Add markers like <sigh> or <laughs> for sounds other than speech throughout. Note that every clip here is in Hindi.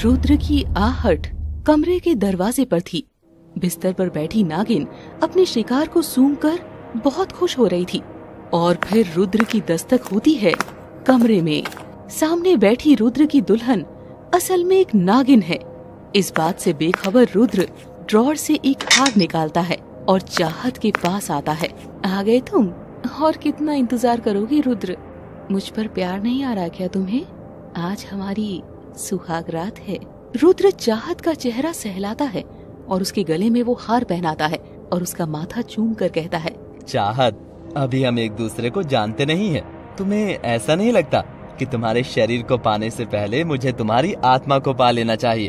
रुद्र की आहट कमरे के दरवाजे पर थी बिस्तर पर बैठी नागिन अपने शिकार को सूंघ कर बहुत खुश हो रही थी और फिर रुद्र की दस्तक होती है कमरे में सामने बैठी रुद्र की दुल्हन असल में एक नागिन है इस बात से बेखबर रुद्र ड्रॉर से एक हार निकालता है और चाहत के पास आता है आ गए तुम और कितना इंतजार करोगी रुद्र मुझ पर प्यार नहीं आ रहा क्या तुम्हें आज हमारी सुहाग रात है रुद्र चाहत का चेहरा सहलाता है और उसके गले में वो हार पहनाता है और उसका माथा चूम कर कहता है चाहत अभी हम एक दूसरे को जानते नहीं है तुम्हें ऐसा नहीं लगता कि तुम्हारे शरीर को पाने से पहले मुझे तुम्हारी आत्मा को पा लेना चाहिए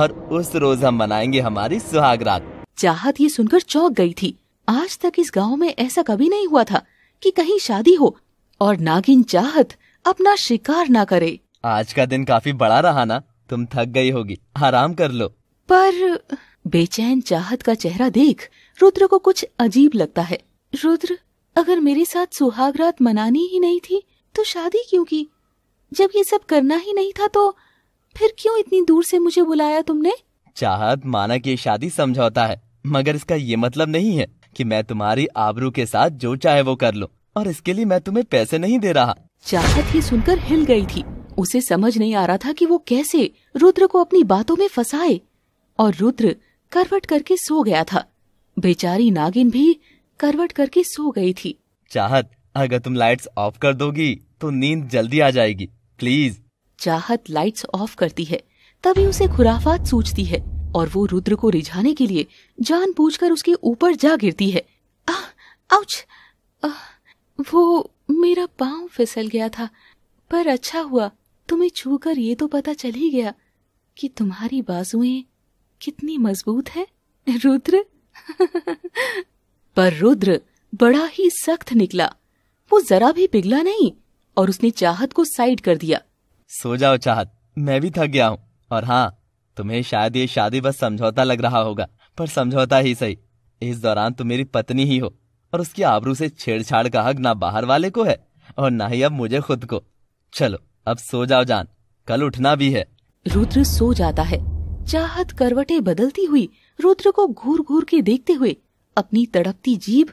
और उस रोज हम मनाएंगे हमारी सुहाग रात चाहत ये सुनकर चौक गई थी आज तक इस गांव में ऐसा कभी नहीं हुआ था कि कहीं शादी हो और नागिन चाहत अपना शिकार ना करे आज का दिन काफी बड़ा रहा ना तुम थक गई होगी आराम कर लो पर बेचैन चाहत का चेहरा देख रुद्र को कुछ अजीब लगता है रुद्र अगर मेरे साथ सुहाग रात मनानी ही नहीं थी तो शादी क्यों की जब ये सब करना ही नहीं था तो फिर क्यों इतनी दूर से मुझे बुलाया तुमने चाहत माना की शादी समझौता है मगर इसका ये मतलब नहीं है कि मैं तुम्हारी आबरू के साथ जो चाहे वो कर लो और इसके लिए मैं तुम्हें पैसे नहीं दे रहा चाहत ही सुनकर हिल गई थी उसे समझ नहीं आ रहा था कि वो कैसे रुद्र को अपनी बातों में फंसाए और रुद्र करवट करके सो गया था बेचारी नागिन भी करवट करके सो गई थी चाहत अगर तुम लाइट्स ऑफ कर दोगी तो नींद जल्दी आ जाएगी प्लीज चाहत लाइट्स ऑफ करती है तभी उसे खुराफात सूझती है और वो रुद्र को रिझाने के लिए जान कर उसके ऊपर जा गिरती है आ, आउच आ, वो मेरा पाँव फिसल गया था पर अच्छा हुआ तुम्हें छूकर ये तो पता चल ही गया कि तुम्हारी बाजुएं कितनी मजबूत है रुद्र पर रुद्र बड़ा ही सख्त निकला वो जरा भी पिघला नहीं और उसने चाहत को साइड कर दिया सो जाओ चाहत मैं भी थक गया हूँ और हाँ तुम्हें शायद ये शादी बस समझौता लग रहा होगा पर समझौता ही सही इस दौरान तुम तो मेरी पत्नी ही हो और उसकी आबरू से छेड़छाड़ का हक ना बाहर वाले को है और ना ही अब मुझे खुद को चलो अब सो जाओ जान कल उठना भी है रुद्र सो जाता है चाहत करवटे बदलती हुई रुद्र को घूर घूर के देखते हुए अपनी तड़पती जीभ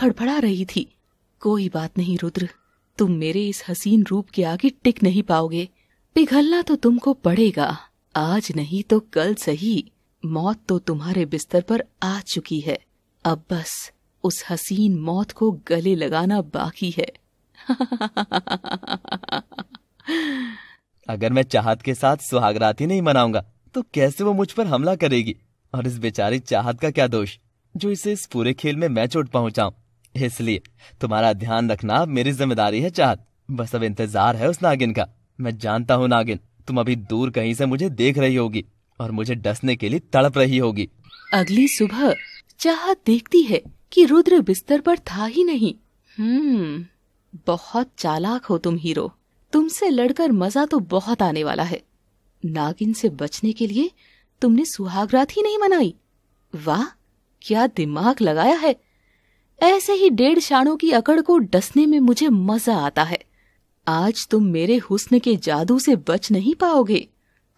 फड़फड़ा रही थी कोई बात नहीं रुद्र तुम मेरे इस हसीन रूप के आगे टिक नहीं पाओगे पिघलना तो तुमको पड़ेगा आज नहीं तो कल सही मौत तो तुम्हारे बिस्तर पर आ चुकी है अब बस उस हसीन मौत को गले लगाना बाकी है <laughs> अगर मैं चाहत के साथ सुहागराती नहीं मनाऊंगा तो कैसे वो मुझ पर हमला करेगी और इस बेचारी चाहत का क्या दोष जो इसे इस पूरे खेल में मैं चोट पहुंचाऊं इसलिए तुम्हारा ध्यान रखना मेरी जिम्मेदारी है चाहत बस अब इंतजार है उस नागिन का मैं जानता हूँ नागिन तुम अभी दूर कहीं से मुझे देख रही होगी और मुझे डसने के लिए तड़प रही होगी अगली सुबह चाहत देखती है कि रुद्र बिस्तर पर था ही नहीं हम्म बहुत चालाक हो तुम हीरो तुमसे लड़कर मजा तो बहुत आने वाला है नागिन से बचने के लिए तुमने सुहागरात ही नहीं मनाई वाह क्या दिमाग लगाया है ऐसे ही डेढ़ शाणों की अकड़ को डसने में मुझे मजा आता है आज तुम मेरे हुस्न के जादू से बच नहीं पाओगे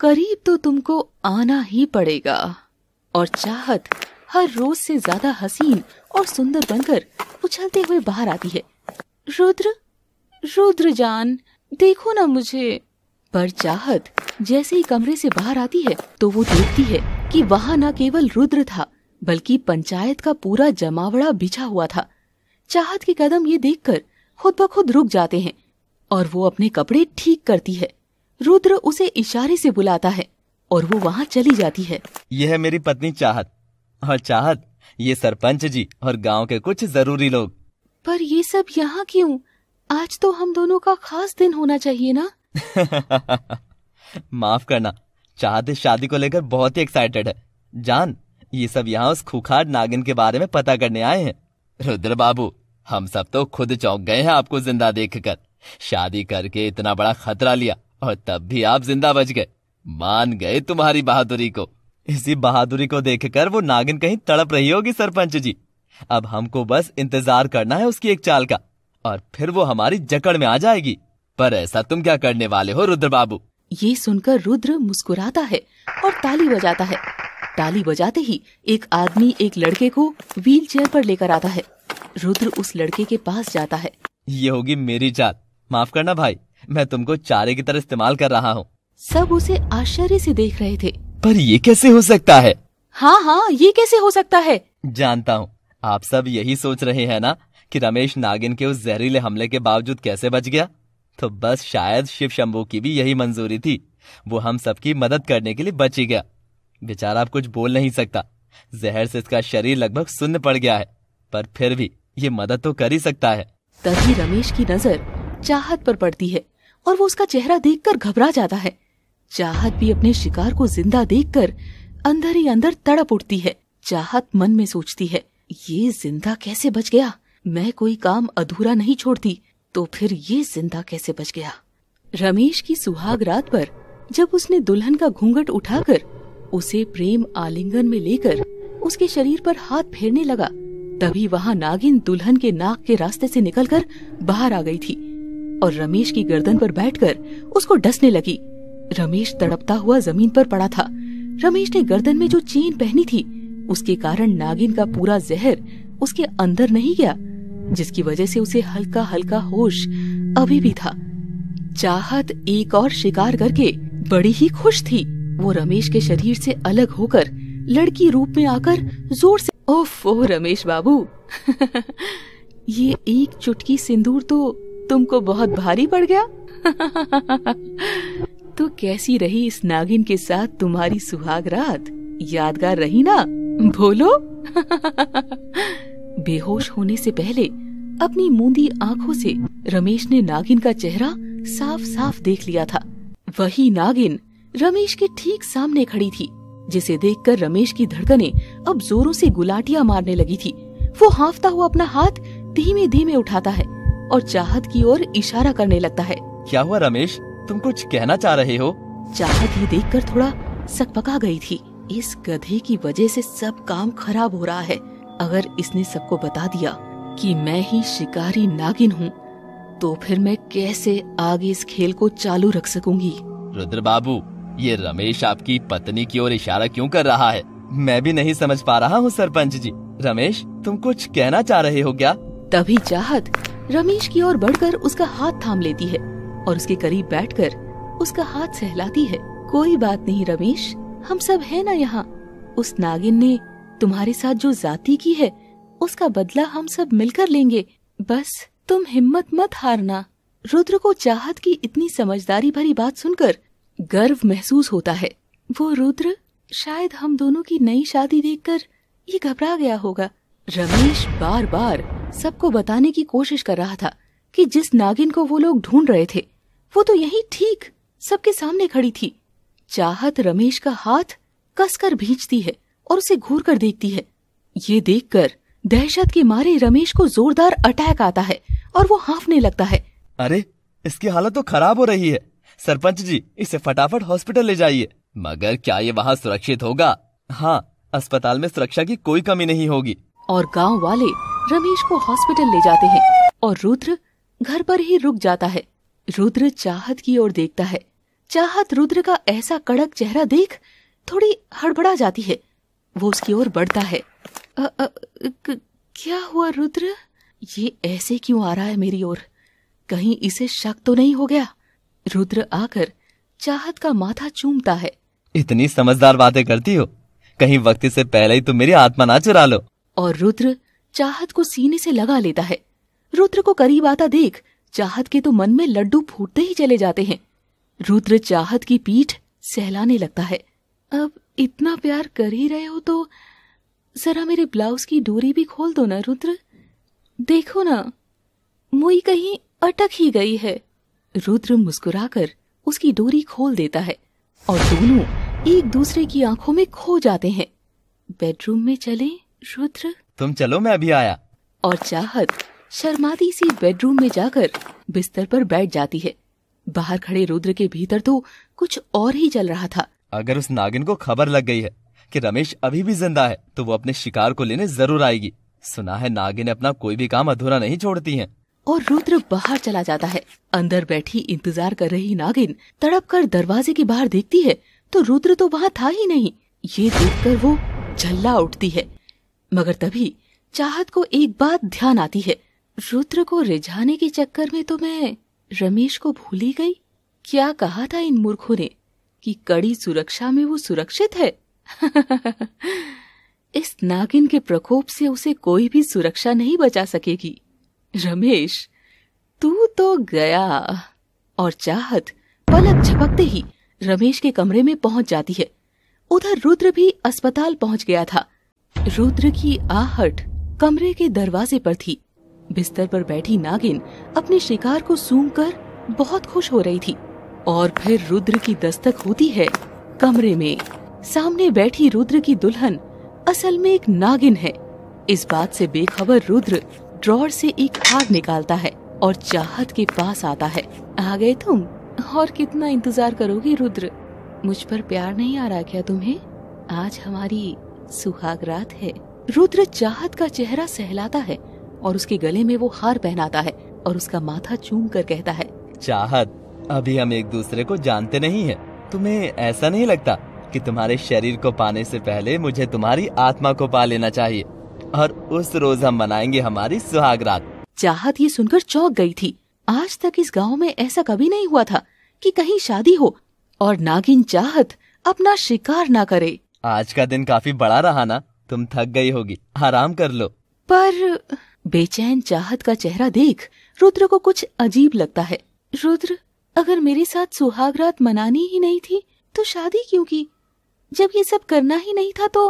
करीब तो तुमको आना ही पड़ेगा और चाहत हर रोज से ज्यादा हसीन और सुंदर बनकर उछलते हुए बाहर आती है रुद्र रुद्र जान देखो ना मुझे पर चाहत जैसे ही कमरे से बाहर आती है तो वो देखती है कि वहाँ न केवल रुद्र था बल्कि पंचायत का पूरा जमावड़ा बिछा हुआ था चाहत के कदम ये देखकर खुद ब खुद रुक जाते हैं और वो अपने कपड़े ठीक करती है रुद्र उसे इशारे से बुलाता है और वो वहाँ चली जाती है यह है मेरी पत्नी चाहत और चाहत ये सरपंच जी और गांव के कुछ जरूरी लोग पर ये सब यहाँ क्यों आज तो हम दोनों का खास दिन होना चाहिए ना <laughs> माफ करना चाहते शादी को लेकर बहुत ही एक्साइटेड है जान ये सब यहाँ उस खुखार नागिन के बारे में पता करने आए हैं रुद्र बाबू हम सब तो खुद चौंक गए हैं आपको जिंदा देखकर शादी करके इतना बड़ा खतरा लिया और तब भी आप जिंदा बच गए मान गए तुम्हारी बहादुरी को इसी बहादुरी को देखकर वो नागिन कहीं तड़प रही होगी सरपंच जी अब हमको बस इंतजार करना है उसकी एक चाल का और फिर वो हमारी जकड़ में आ जाएगी पर ऐसा तुम क्या करने वाले हो रुद्र बाबू ये सुनकर रुद्र मुस्कुराता है और ताली बजाता है ताली बजाते ही एक आदमी एक लड़के को व्हील चेयर पर लेकर आता है रुद्र उस लड़के के पास जाता है ये होगी मेरी जात माफ करना भाई मैं तुमको चारे की तरह इस्तेमाल कर रहा हूँ सब उसे आश्चर्य से देख रहे थे पर ये कैसे हो सकता है हाँ हाँ ये कैसे हो सकता है जानता हूँ आप सब यही सोच रहे हैं ना कि रमेश नागिन के उस जहरीले हमले के बावजूद कैसे बच गया तो बस शायद शिव शंभू की भी यही मंजूरी थी वो हम सबकी मदद करने के लिए बची गया बेचारा अब कुछ बोल नहीं सकता जहर से इसका शरीर लगभग सुन्न पड़ गया है पर फिर भी ये मदद तो कर ही सकता है तभी रमेश की नजर चाहत पर पड़ती है और वो उसका चेहरा देखकर घबरा जाता है चाहत भी अपने शिकार को जिंदा देखकर अंदर ही अंदर तड़प उठती है चाहत मन में सोचती है ये जिंदा कैसे बच गया मैं कोई काम अधूरा नहीं छोड़ती तो फिर ये जिंदा कैसे बच गया रमेश की सुहाग रात पर जब उसने दुल्हन का घूंघट उठाकर उसे प्रेम आलिंगन में लेकर उसके शरीर पर हाथ फेरने लगा तभी वहाँ नागिन दुल्हन के नाक के रास्ते से निकलकर बाहर आ गई थी और रमेश की गर्दन पर बैठकर उसको डसने लगी रमेश तड़पता हुआ जमीन पर पड़ा था रमेश ने गर्दन में जो चेन पहनी थी उसके कारण नागिन का पूरा जहर उसके अंदर नहीं गया जिसकी वजह से उसे हल्का हल्का होश अभी भी था चाहत एक और शिकार करके बड़ी ही खुश थी वो रमेश के शरीर से अलग होकर लड़की रूप में आकर जोर से ओफ ओ रमेश बाबू <laughs> ये एक चुटकी सिंदूर तो तुमको बहुत भारी पड़ गया <laughs> तो कैसी रही इस नागिन के साथ तुम्हारी सुहाग रात यादगार रही ना बोलो <laughs> बेहोश होने से पहले अपनी मूंदी आंखों से रमेश ने नागिन का चेहरा साफ साफ देख लिया था वही नागिन रमेश के ठीक सामने खड़ी थी जिसे देखकर रमेश की धड़कने अब जोरों से गुलाटिया मारने लगी थी वो हाफता हुआ अपना हाथ धीमे धीमे उठाता है और चाहत की ओर इशारा करने लगता है क्या हुआ रमेश तुम कुछ कहना चाह रहे हो चाहत ये देखकर थोड़ा सकपका गई थी इस गधे की वजह से सब काम खराब हो रहा है अगर इसने सबको बता दिया कि मैं ही शिकारी नागिन हूँ तो फिर मैं कैसे आगे इस खेल को चालू रख सकूंगी रुद्र बाबू ये रमेश आपकी पत्नी की ओर इशारा क्यों कर रहा है मैं भी नहीं समझ पा रहा हूँ सरपंच जी रमेश तुम कुछ कहना चाह रहे हो क्या तभी चाहत रमेश की ओर बढ़कर उसका हाथ थाम लेती है और उसके करीब बैठकर उसका हाथ सहलाती है कोई बात नहीं रमेश हम सब है ना यहाँ उस नागिन ने तुम्हारे साथ जो जाति की है उसका बदला हम सब मिलकर लेंगे बस तुम हिम्मत मत हारना रुद्र को चाहत की इतनी समझदारी भरी बात सुनकर गर्व महसूस होता है वो रुद्र शायद हम दोनों की नई शादी देखकर ये घबरा गया होगा रमेश बार बार सबको बताने की कोशिश कर रहा था कि जिस नागिन को वो लोग ढूंढ रहे थे वो तो यही ठीक सबके सामने खड़ी थी चाहत रमेश का हाथ कसकर भींचती है और उसे घूर कर देखती है ये देखकर दहशत के मारे रमेश को जोरदार अटैक आता है और वो हाफने लगता है अरे इसकी हालत तो खराब हो रही है सरपंच जी इसे फटाफट हॉस्पिटल ले जाइए मगर क्या ये वहाँ सुरक्षित होगा हाँ अस्पताल में सुरक्षा की कोई कमी नहीं होगी और गांव वाले रमेश को हॉस्पिटल ले जाते हैं और रुद्र घर पर ही रुक जाता है रुद्र चाहत की ओर देखता है चाहत रुद्र का ऐसा कड़क चेहरा देख थोड़ी हड़बड़ा जाती है वो उसकी ओर बढ़ता है अ, अ, क, क्या हुआ रुद्र ये ऐसे क्यों आ रहा है मेरी ओर कहीं इसे शक तो नहीं हो गया रुद्र आकर चाहत का माथा चूमता है इतनी समझदार बातें करती हो कहीं वक्त से पहले ही तुम तो मेरी आत्मा ना चुरा लो और रुद्र चाहत को सीने से लगा लेता है रुद्र को करीब आता देख चाहत के तो मन में लड्डू फूटते ही चले जाते हैं रुद्र चाहत की पीठ सहलाने लगता है अब इतना प्यार कर ही रहे हो तो जरा मेरे ब्लाउज की डोरी भी खोल दो ना रुद्र देखो ना मुई कहीं अटक ही गई है रुद्र मुस्कुराकर उसकी डोरी खोल देता है और दोनों एक दूसरे की आंखों में खो जाते हैं बेडरूम में चले रुद्र तुम चलो मैं अभी आया और चाहत शर्माती सी बेडरूम में जाकर बिस्तर पर बैठ जाती है बाहर खड़े रुद्र के भीतर तो कुछ और ही चल रहा था अगर उस नागिन को खबर लग गई है कि रमेश अभी भी जिंदा है तो वो अपने शिकार को लेने जरूर आएगी सुना है नागिन अपना कोई भी काम अधूरा नहीं छोड़ती है और रुद्र बाहर चला जाता है अंदर बैठी इंतजार कर रही नागिन तड़प कर दरवाजे के बाहर देखती है तो रुद्र तो वहाँ था ही नहीं ये देख कर वो झल्ला उठती है मगर तभी चाहत को एक बात ध्यान आती है रुद्र को रिझाने के चक्कर में तो मैं रमेश को भूली गई क्या कहा था इन मूर्खों ने की कड़ी सुरक्षा में वो सुरक्षित है <laughs> इस नागिन के प्रकोप से उसे कोई भी सुरक्षा नहीं बचा सकेगी रमेश तू तो गया और चाहत पलक झपकते ही रमेश के कमरे में पहुंच जाती है उधर रुद्र भी अस्पताल पहुंच गया था रुद्र की आहट कमरे के दरवाजे पर थी बिस्तर पर बैठी नागिन अपने शिकार को सूंघ कर बहुत खुश हो रही थी और फिर रुद्र की दस्तक होती है कमरे में सामने बैठी रुद्र की दुल्हन असल में एक नागिन है इस बात से बेखबर रुद्र ड्रॉर से एक हार निकालता है और चाहत के पास आता है आ गए तुम और कितना इंतजार करोगी रुद्र मुझ पर प्यार नहीं आ रहा क्या तुम्हें आज हमारी सुहाग रात है रुद्र चाहत का चेहरा सहलाता है और उसके गले में वो हार पहनाता है और उसका माथा चूम कर कहता है चाहत अभी हम एक दूसरे को जानते नहीं है तुम्हें ऐसा नहीं लगता कि तुम्हारे शरीर को पाने से पहले मुझे तुम्हारी आत्मा को पा लेना चाहिए और उस रोज हम मनाएंगे हमारी सुहाग रात चाहत ये सुनकर चौक गई थी आज तक इस गांव में ऐसा कभी नहीं हुआ था कि कहीं शादी हो और नागिन चाहत अपना शिकार ना करे आज का दिन काफी बड़ा रहा ना तुम थक गई होगी आराम कर लो पर बेचैन चाहत का चेहरा देख रुद्र को कुछ अजीब लगता है रुद्र अगर मेरे साथ सुहागरात मनानी ही नहीं थी तो शादी क्यों की जब ये सब करना ही नहीं था तो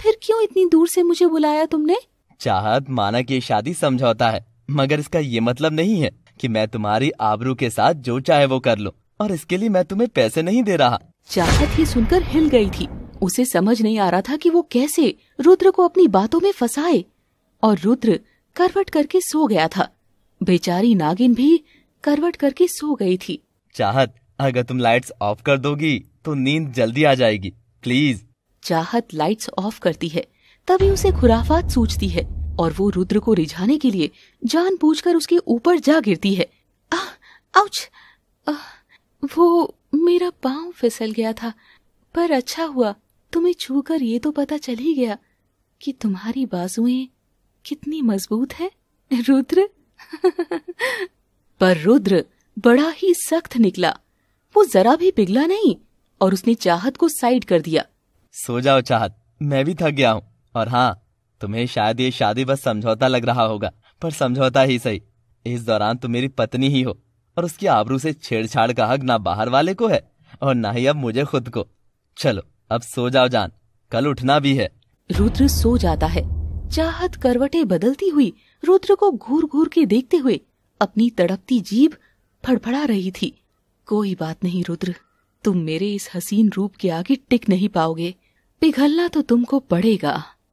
फिर क्यों इतनी दूर से मुझे बुलाया तुमने चाहत माना कि शादी समझौता है मगर इसका ये मतलब नहीं है कि मैं तुम्हारी आबरू के साथ जो चाहे वो कर लो और इसके लिए मैं तुम्हें पैसे नहीं दे रहा चाहत ही सुनकर हिल गई थी उसे समझ नहीं आ रहा था कि वो कैसे रुद्र को अपनी बातों में फंसाए और रुद्र करवट करके सो गया था बेचारी नागिन भी करवट करके सो गई थी चाहत अगर तुम लाइट्स ऑफ कर दोगी तो नींद जल्दी आ जाएगी प्लीज चाहत लाइट्स ऑफ करती है तभी उसे खुराफात सूझती है और वो रुद्र को रिझाने के लिए जान कर उसके ऊपर जा गिरती है आ, आउच आ, वो मेरा पाँव फिसल गया था पर अच्छा हुआ तुम्हें छूकर ये तो पता चल ही गया कि तुम्हारी बाजुएं कितनी मजबूत है रुद्र <laughs> पर रुद्र बड़ा ही सख्त निकला वो जरा भी पिघला नहीं और उसने चाहत को साइड कर दिया सो जाओ चाहत मैं भी थक गया हूँ और हाँ तुम्हें शायद ये शादी बस समझौता लग रहा होगा पर समझौता ही सही इस दौरान तुम तो मेरी पत्नी ही हो और उसकी आबरू से छेड़छाड़ का हक ना बाहर वाले को है और ना ही अब मुझे खुद को चलो अब सो जाओ जान कल उठना भी है रुद्र सो जाता है चाहत करवटे बदलती हुई रुद्र को घूर घूर के देखते हुए अपनी तड़पती जीभ फड़फड़ा रही थी कोई बात नहीं रुद्र तुम मेरे इस हसीन रूप के आगे टिक नहीं पाओगे पिघलना तो तुमको पड़ेगा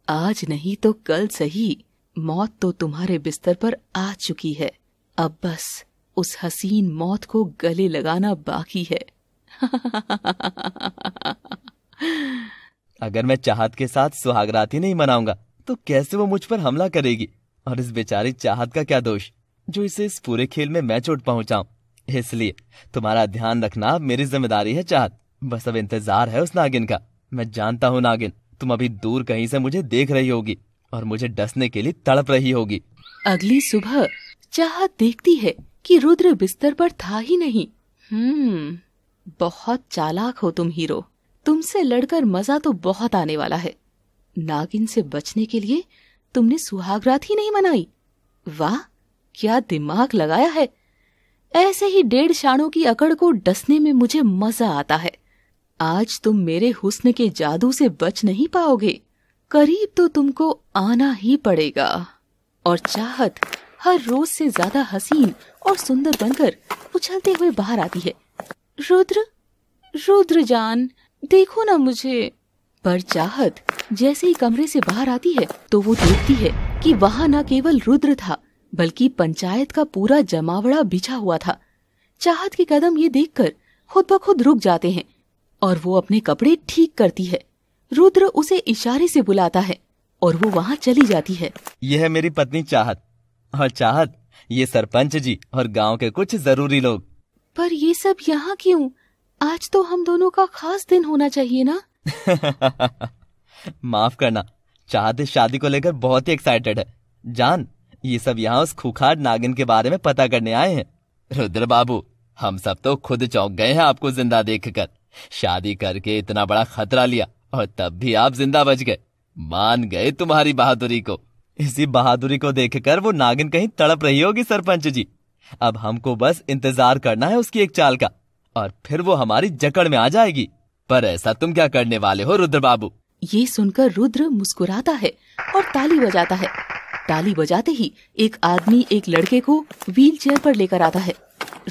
आज नहीं तो कल सही मौत तो तुम्हारे बिस्तर पर आ चुकी है अब बस उस हसीन मौत को गले लगाना बाकी है अगर मैं चाहत के साथ सुहागराती नहीं मनाऊंगा तो कैसे वो मुझ पर हमला करेगी और इस बेचारी चाहत का क्या दोष जो इसे इस पूरे खेल में मैं चोट पहुंचाऊं इसलिए तुम्हारा ध्यान रखना मेरी जिम्मेदारी है चाहत बस अब इंतजार है उस नागिन का मैं जानता हूँ नागिन तुम अभी दूर कहीं से मुझे देख रही होगी और मुझे डसने के लिए तड़प रही होगी अगली सुबह चाहत देखती है कि रुद्र बिस्तर पर था ही नहीं हम्म बहुत चालाक हो तुम हीरो तुमसे लड़कर मजा तो बहुत आने वाला है नागिन से बचने के लिए तुमने सुहागरात ही नहीं मनाई वाह क्या दिमाग लगाया है ऐसे ही डेढ़ शाणों की अकड़ को डसने में मुझे मजा आता है आज तुम मेरे हुस्न के जादू से बच नहीं पाओगे करीब तो तुमको आना ही पड़ेगा और चाहत हर रोज से ज्यादा हसीन और सुंदर बनकर उछलते हुए बाहर आती है रुद्र रुद्र जान देखो ना मुझे पर चाहत जैसे ही कमरे से बाहर आती है तो वो देखती है कि वहाँ न केवल रुद्र था बल्कि पंचायत का पूरा जमावड़ा बिछा हुआ था चाहत के कदम ये देखकर खुद ब खुद रुक जाते हैं और वो अपने कपड़े ठीक करती है रुद्र उसे इशारे से बुलाता है और वो वहाँ चली जाती है यह है मेरी पत्नी चाहत और चाहत ये सरपंच जी और गांव के कुछ जरूरी लोग पर ये सब यहाँ क्यों आज तो हम दोनों का खास दिन होना चाहिए ना <laughs> माफ करना चाहत इस शादी को लेकर बहुत ही एक्साइटेड है जान ये सब यहाँ उस खुखार नागिन के बारे में पता करने आए हैं रुद्र बाबू हम सब तो खुद चौंक गए हैं आपको जिंदा देखकर शादी करके इतना बड़ा खतरा लिया और तब भी आप जिंदा बच गए मान गए तुम्हारी बहादुरी को इसी बहादुरी को देखकर वो नागिन कहीं तड़प रही होगी सरपंच जी अब हमको बस इंतजार करना है उसकी एक चाल का और फिर वो हमारी जकड़ में आ जाएगी पर ऐसा तुम क्या करने वाले हो रुद्र बाबू ये सुनकर रुद्र मुस्कुराता है और ताली बजाता है ताली बजाते ही एक आदमी एक लड़के को व्हील चेयर पर लेकर आता है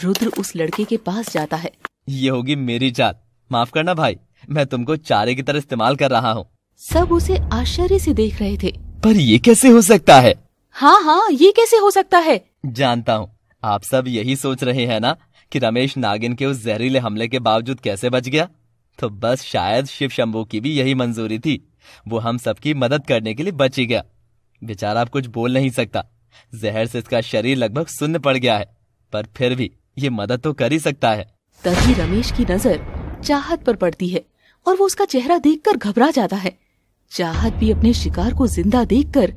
रुद्र उस लड़के के पास जाता है ये होगी मेरी जात माफ करना भाई मैं तुमको चारे की तरह इस्तेमाल कर रहा हूँ सब उसे आश्चर्य से देख रहे थे पर ये कैसे हो सकता है हाँ हाँ ये कैसे हो सकता है जानता हूँ आप सब यही सोच रहे हैं ना कि रमेश नागिन के उस जहरीले हमले के बावजूद कैसे बच गया तो बस शायद शिव शंभू की भी यही मंजूरी थी वो हम सबकी मदद करने के लिए बच ही गया बेचारा अब कुछ बोल नहीं सकता जहर से इसका शरीर लगभग सुन्न पड़ गया है पर फिर भी ये मदद तो कर ही सकता है तभी रमेश की नजर चाहत पर पड़ती है और वो उसका चेहरा देखकर घबरा जाता है चाहत भी अपने शिकार को जिंदा देखकर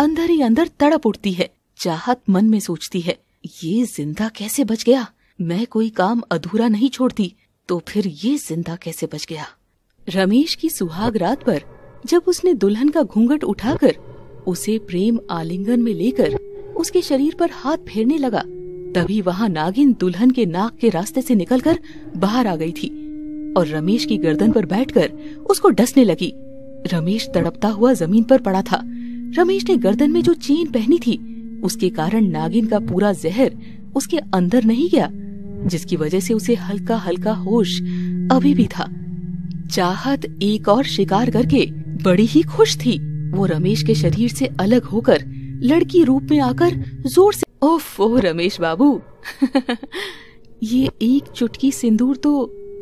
अंदर ही अंदर तड़प उठती है चाहत मन में सोचती है ये जिंदा कैसे बच गया मैं कोई काम अधूरा नहीं छोड़ती तो फिर ये जिंदा कैसे बच गया रमेश की सुहाग रात पर जब उसने दुल्हन का घूंघट उठाकर उसे प्रेम आलिंगन में लेकर उसके शरीर पर हाथ फेरने लगा तभी वहाँ नागिन दुल्हन के नाक के रास्ते से निकलकर बाहर आ गई थी और रमेश की गर्दन पर बैठकर उसको डसने लगी रमेश तड़पता हुआ जमीन पर पड़ा था रमेश ने गर्दन में जो चेन पहनी थी उसके कारण नागिन का पूरा जहर उसके अंदर नहीं गया जिसकी वजह से उसे हल्का हल्का होश अभी भी था चाहत एक और शिकार करके बड़ी ही खुश थी वो रमेश के शरीर से अलग होकर लड़की रूप में आकर जोर से ओफ ओ रमेश बाबू <laughs> ये एक चुटकी सिंदूर तो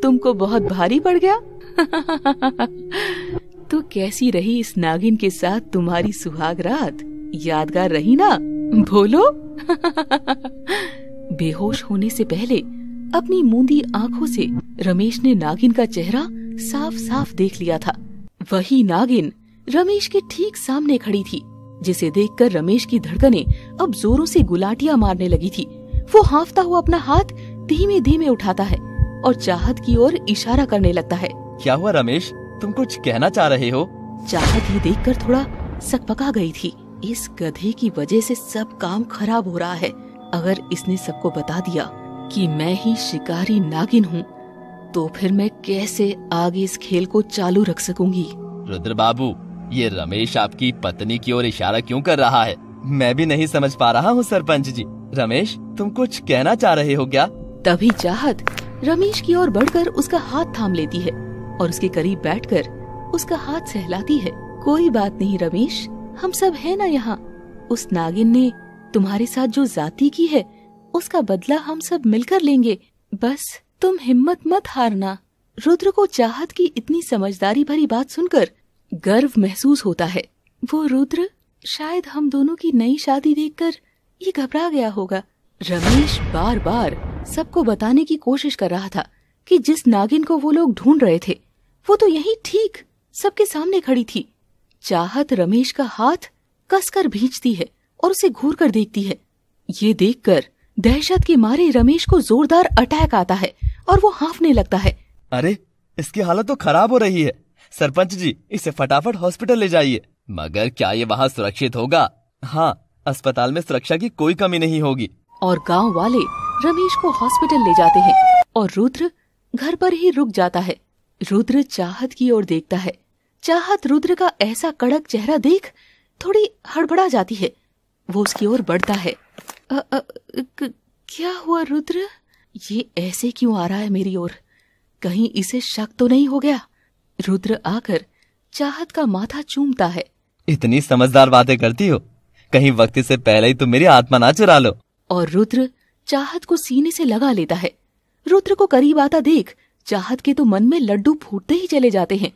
तुमको बहुत भारी पड़ गया <laughs> तो कैसी रही इस नागिन के साथ तुम्हारी सुहाग रात यादगार रही ना बोलो <laughs> बेहोश होने से पहले अपनी मूंदी आंखों से रमेश ने नागिन का चेहरा साफ साफ देख लिया था वही नागिन रमेश के ठीक सामने खड़ी थी जिसे देखकर रमेश की धड़कनें अब जोरों से गुलाटिया मारने लगी थी वो हाफता हुआ अपना हाथ धीमे धीमे उठाता है और चाहत की ओर इशारा करने लगता है क्या हुआ रमेश तुम कुछ कहना चाह रहे हो चाहत ये कर थोड़ा सकपका गई थी इस गधे की वजह से सब काम खराब हो रहा है अगर इसने सबको बता दिया कि मैं ही शिकारी नागिन हूँ तो फिर मैं कैसे आगे इस खेल को चालू रख सकूंगी रुद्र बाबू ये रमेश आपकी पत्नी की ओर इशारा क्यों कर रहा है मैं भी नहीं समझ पा रहा हूँ सरपंच जी रमेश तुम कुछ कहना चाह रहे हो क्या तभी चाहत रमेश की ओर बढ़कर उसका हाथ थाम लेती है और उसके करीब बैठकर उसका हाथ सहलाती है कोई बात नहीं रमेश हम सब है ना यहाँ उस नागिन ने तुम्हारे साथ जो जाति की है उसका बदला हम सब मिलकर लेंगे बस तुम हिम्मत मत हारना रुद्र को चाहत की इतनी समझदारी भरी बात सुनकर गर्व महसूस होता है वो रुद्र शायद हम दोनों की नई शादी देखकर ये घबरा गया होगा रमेश बार बार सबको बताने की कोशिश कर रहा था कि जिस नागिन को वो लोग ढूंढ रहे थे वो तो यही ठीक सबके सामने खड़ी थी चाहत रमेश का हाथ कसकर भींचती है और उसे घूर कर देखती है ये देखकर दहशत के मारे रमेश को जोरदार अटैक आता है और वो हाफने लगता है अरे इसकी हालत तो खराब हो रही है सरपंच जी इसे फटाफट हॉस्पिटल ले जाइए मगर क्या ये वहाँ सुरक्षित होगा हाँ अस्पताल में सुरक्षा की कोई कमी नहीं होगी और गांव वाले रमेश को हॉस्पिटल ले जाते हैं और रुद्र घर पर ही रुक जाता है रुद्र चाहत की ओर देखता है चाहत रुद्र का ऐसा कड़क चेहरा देख थोड़ी हड़बड़ा जाती है वो उसकी ओर बढ़ता है अ, अ, क, क्या हुआ रुद्र ये ऐसे क्यों आ रहा है मेरी ओर कहीं इसे शक तो नहीं हो गया रुद्र आकर चाहत का माथा चूमता है इतनी समझदार बातें करती हो कहीं वक्त से पहले ही तुम तो मेरी आत्मा ना चुरा लो और रुद्र चाहत को सीने से लगा लेता है रुद्र को करीब आता देख चाहत के तो मन में लड्डू फूटते ही चले जाते हैं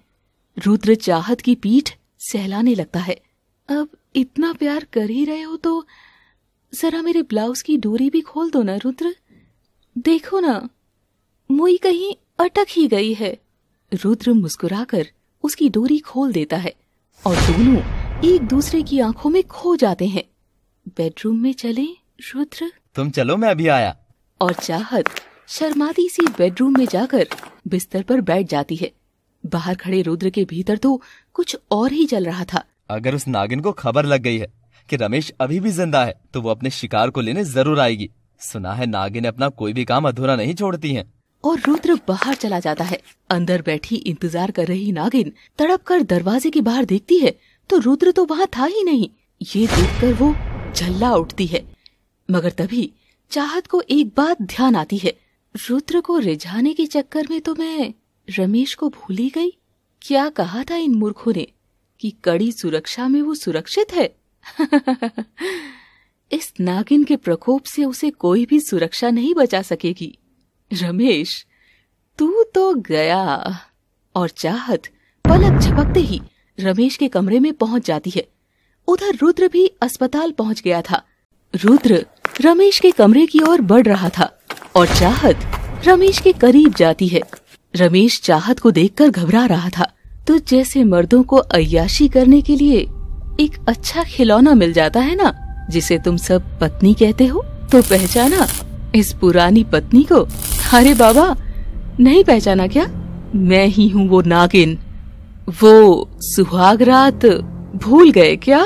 रुद्र चाहत की पीठ सहलाने लगता है अब इतना प्यार कर ही रहे हो तो जरा मेरे ब्लाउज की डोरी भी खोल दो ना रुद्र देखो ना मुई कहीं अटक ही गई है रुद्र मुस्कुराकर उसकी डोरी खोल देता है और दोनों एक दूसरे की आंखों में खो जाते हैं बेडरूम में चले रुद्र तुम चलो मैं अभी आया और चाहत शर्माती सी बेडरूम में जाकर बिस्तर पर बैठ जाती है बाहर खड़े रुद्र के भीतर तो कुछ और ही चल रहा था अगर उस नागिन को खबर लग गई है कि रमेश अभी भी जिंदा है तो वो अपने शिकार को लेने जरूर आएगी सुना है नागिन अपना कोई भी काम अधूरा नहीं छोड़ती है और रुद्र बाहर चला जाता है अंदर बैठी इंतजार कर रही नागिन तड़प कर दरवाजे के बाहर देखती है तो रुद्र तो वहाँ था ही नहीं ये देख कर वो झल्ला उठती है मगर तभी चाहत को एक बात ध्यान आती है रुद्र को रिझाने के चक्कर में तो मैं रमेश को भूल ही गई क्या कहा था इन मूर्खों ने कि कड़ी सुरक्षा में वो सुरक्षित है <laughs> इस नागिन के प्रकोप से उसे कोई भी सुरक्षा नहीं बचा सकेगी रमेश तू तो गया और चाहत पलक झपकते ही रमेश के कमरे में पहुंच जाती है उधर रुद्र भी अस्पताल पहुंच गया था रुद्र रमेश के कमरे की ओर बढ़ रहा था और चाहत रमेश के करीब जाती है रमेश चाहत को देखकर घबरा रहा था तो जैसे मर्दों को अयाशी करने के लिए एक अच्छा खिलौना मिल जाता है ना जिसे तुम सब पत्नी कहते हो तो पहचाना इस पुरानी पत्नी को अरे बाबा नहीं पहचाना क्या मैं ही हूँ वो नागिन वो सुहाग रात भूल गए क्या <laughs>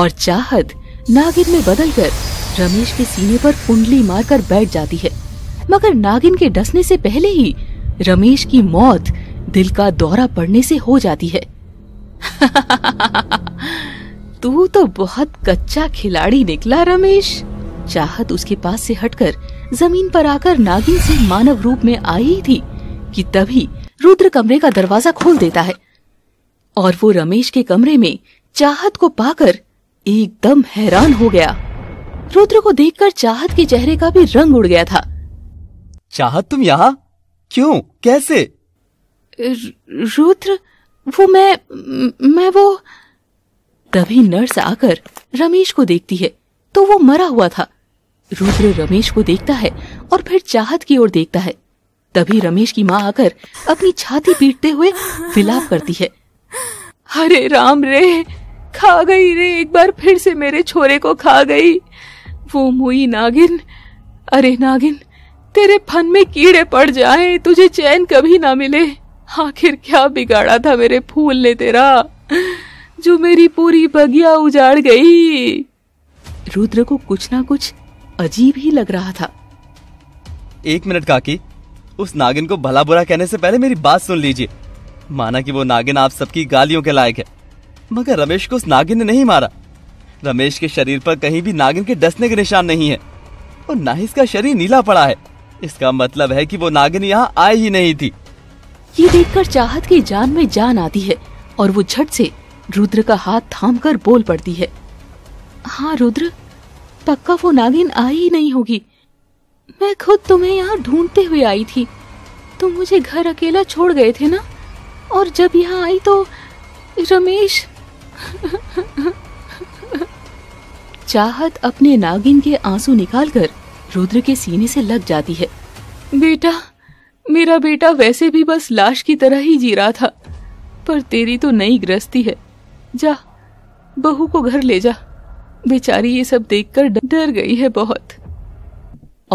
और चाहत नागिन में बदल कर रमेश के सीने पर कुंडली मारकर बैठ जाती है मगर नागिन के डसने से पहले ही रमेश की मौत दिल का दौरा पड़ने से हो जाती है <laughs> तू तो बहुत कच्चा खिलाड़ी निकला रमेश चाहत उसके पास से हटकर जमीन पर आकर नागिन से मानव रूप में आई थी कि तभी रुद्र कमरे का दरवाजा खोल देता है और वो रमेश के कमरे में चाहत को पाकर एकदम हैरान हो गया रुद्र को देखकर चाहत के चेहरे का भी रंग उड़ गया था चाहत तुम यहाँ क्यों कैसे रुद्र वो मैं मैं वो तभी नर्स आकर रमेश को देखती है तो वो मरा हुआ था रुद्र रमेश को देखता है और फिर चाहत की ओर देखता है तभी रमेश की माँ आकर अपनी छाती पीटते हुए विलाप करती है अरे राम रे खा गई रे एक बार फिर से मेरे छोरे को खा गई वो मुई नागिन अरे नागिन तेरे फन में कीड़े पड़ जाए तुझे चैन कभी ना मिले आखिर क्या बिगाड़ा था मेरे फूल ने तेरा जो मेरी पूरी बगिया उजाड़ गई रुद्र को कुछ ना कुछ अजीब ही लग रहा था एक मिनट काकी उस नागिन को भला बुरा कहने से पहले मेरी बात सुन लीजिए माना कि वो नागिन आप सबकी गालियों के लायक है मगर रमेश को उस नागिन ने नहीं मारा रमेश के शरीर पर कहीं भी नागिन के डसने के निशान नहीं है और ना ही इसका शरीर नीला पड़ा है इसका मतलब है कि वो नागिन यहाँ आई ही नहीं थी ये देखकर चाहत की जान में जान आती है और वो झट से रुद्र का हाथ थामकर बोल पड़ती है हाँ रुद्र पक्का वो नागिन आई ही नहीं होगी मैं खुद तुम्हें यहाँ ढूंढते हुए आई थी तुम मुझे घर अकेला छोड़ गए थे ना और जब यहाँ आई तो रमेश <laughs> चाहत अपने नागिन के आंसू निकालकर रुद्र के सीने से लग जाती है बेटा मेरा बेटा वैसे भी बस लाश की तरह ही जी रहा था पर तेरी तो नई ग्रस्ती है जा बहू को घर ले जा बेचारी ये सब देखकर डर गई है बहुत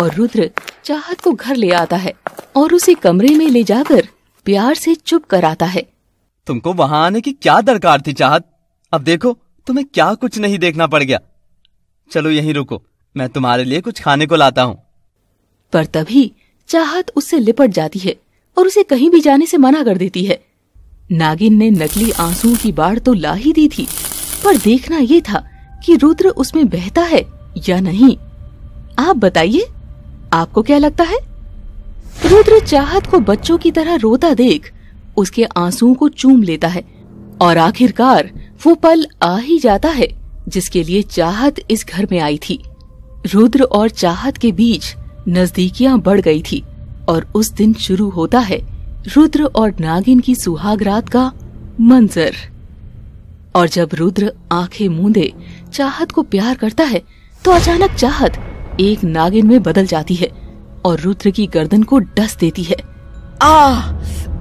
और रुद्र चाहत को घर ले आता है और उसे कमरे में ले जाकर प्यार से चुप कराता है तुमको वहाँ आने की क्या दरकार थी चाहत अब देखो तुम्हें क्या कुछ नहीं देखना पड़ गया चलो यहीं रुको मैं तुम्हारे लिए कुछ खाने को लाता हूँ पर तभी चाहत उससे लिपट जाती है और उसे कहीं भी जाने से मना कर देती है नागिन ने नकली आंसुओं की बाढ़ तो ला ही दी थी पर देखना ये था कि रुद्र उसमें बहता है या नहीं आप बताइए आपको क्या लगता है रुद्र चाहत को बच्चों की तरह रोता देख उसके आंसुओं को चूम लेता है और आखिरकार वो पल आ ही जाता है जिसके लिए चाहत इस घर में आई थी रुद्र और चाहत के बीच नजदीकियां बढ़ गई थी और उस दिन शुरू होता है रुद्र और नागिन की सुहाग रात का मंजर और जब रुद्र आंखें मूंदे चाहत को प्यार करता है तो अचानक चाहत एक नागिन में बदल जाती है और रुद्र की गर्दन को डस देती है आ,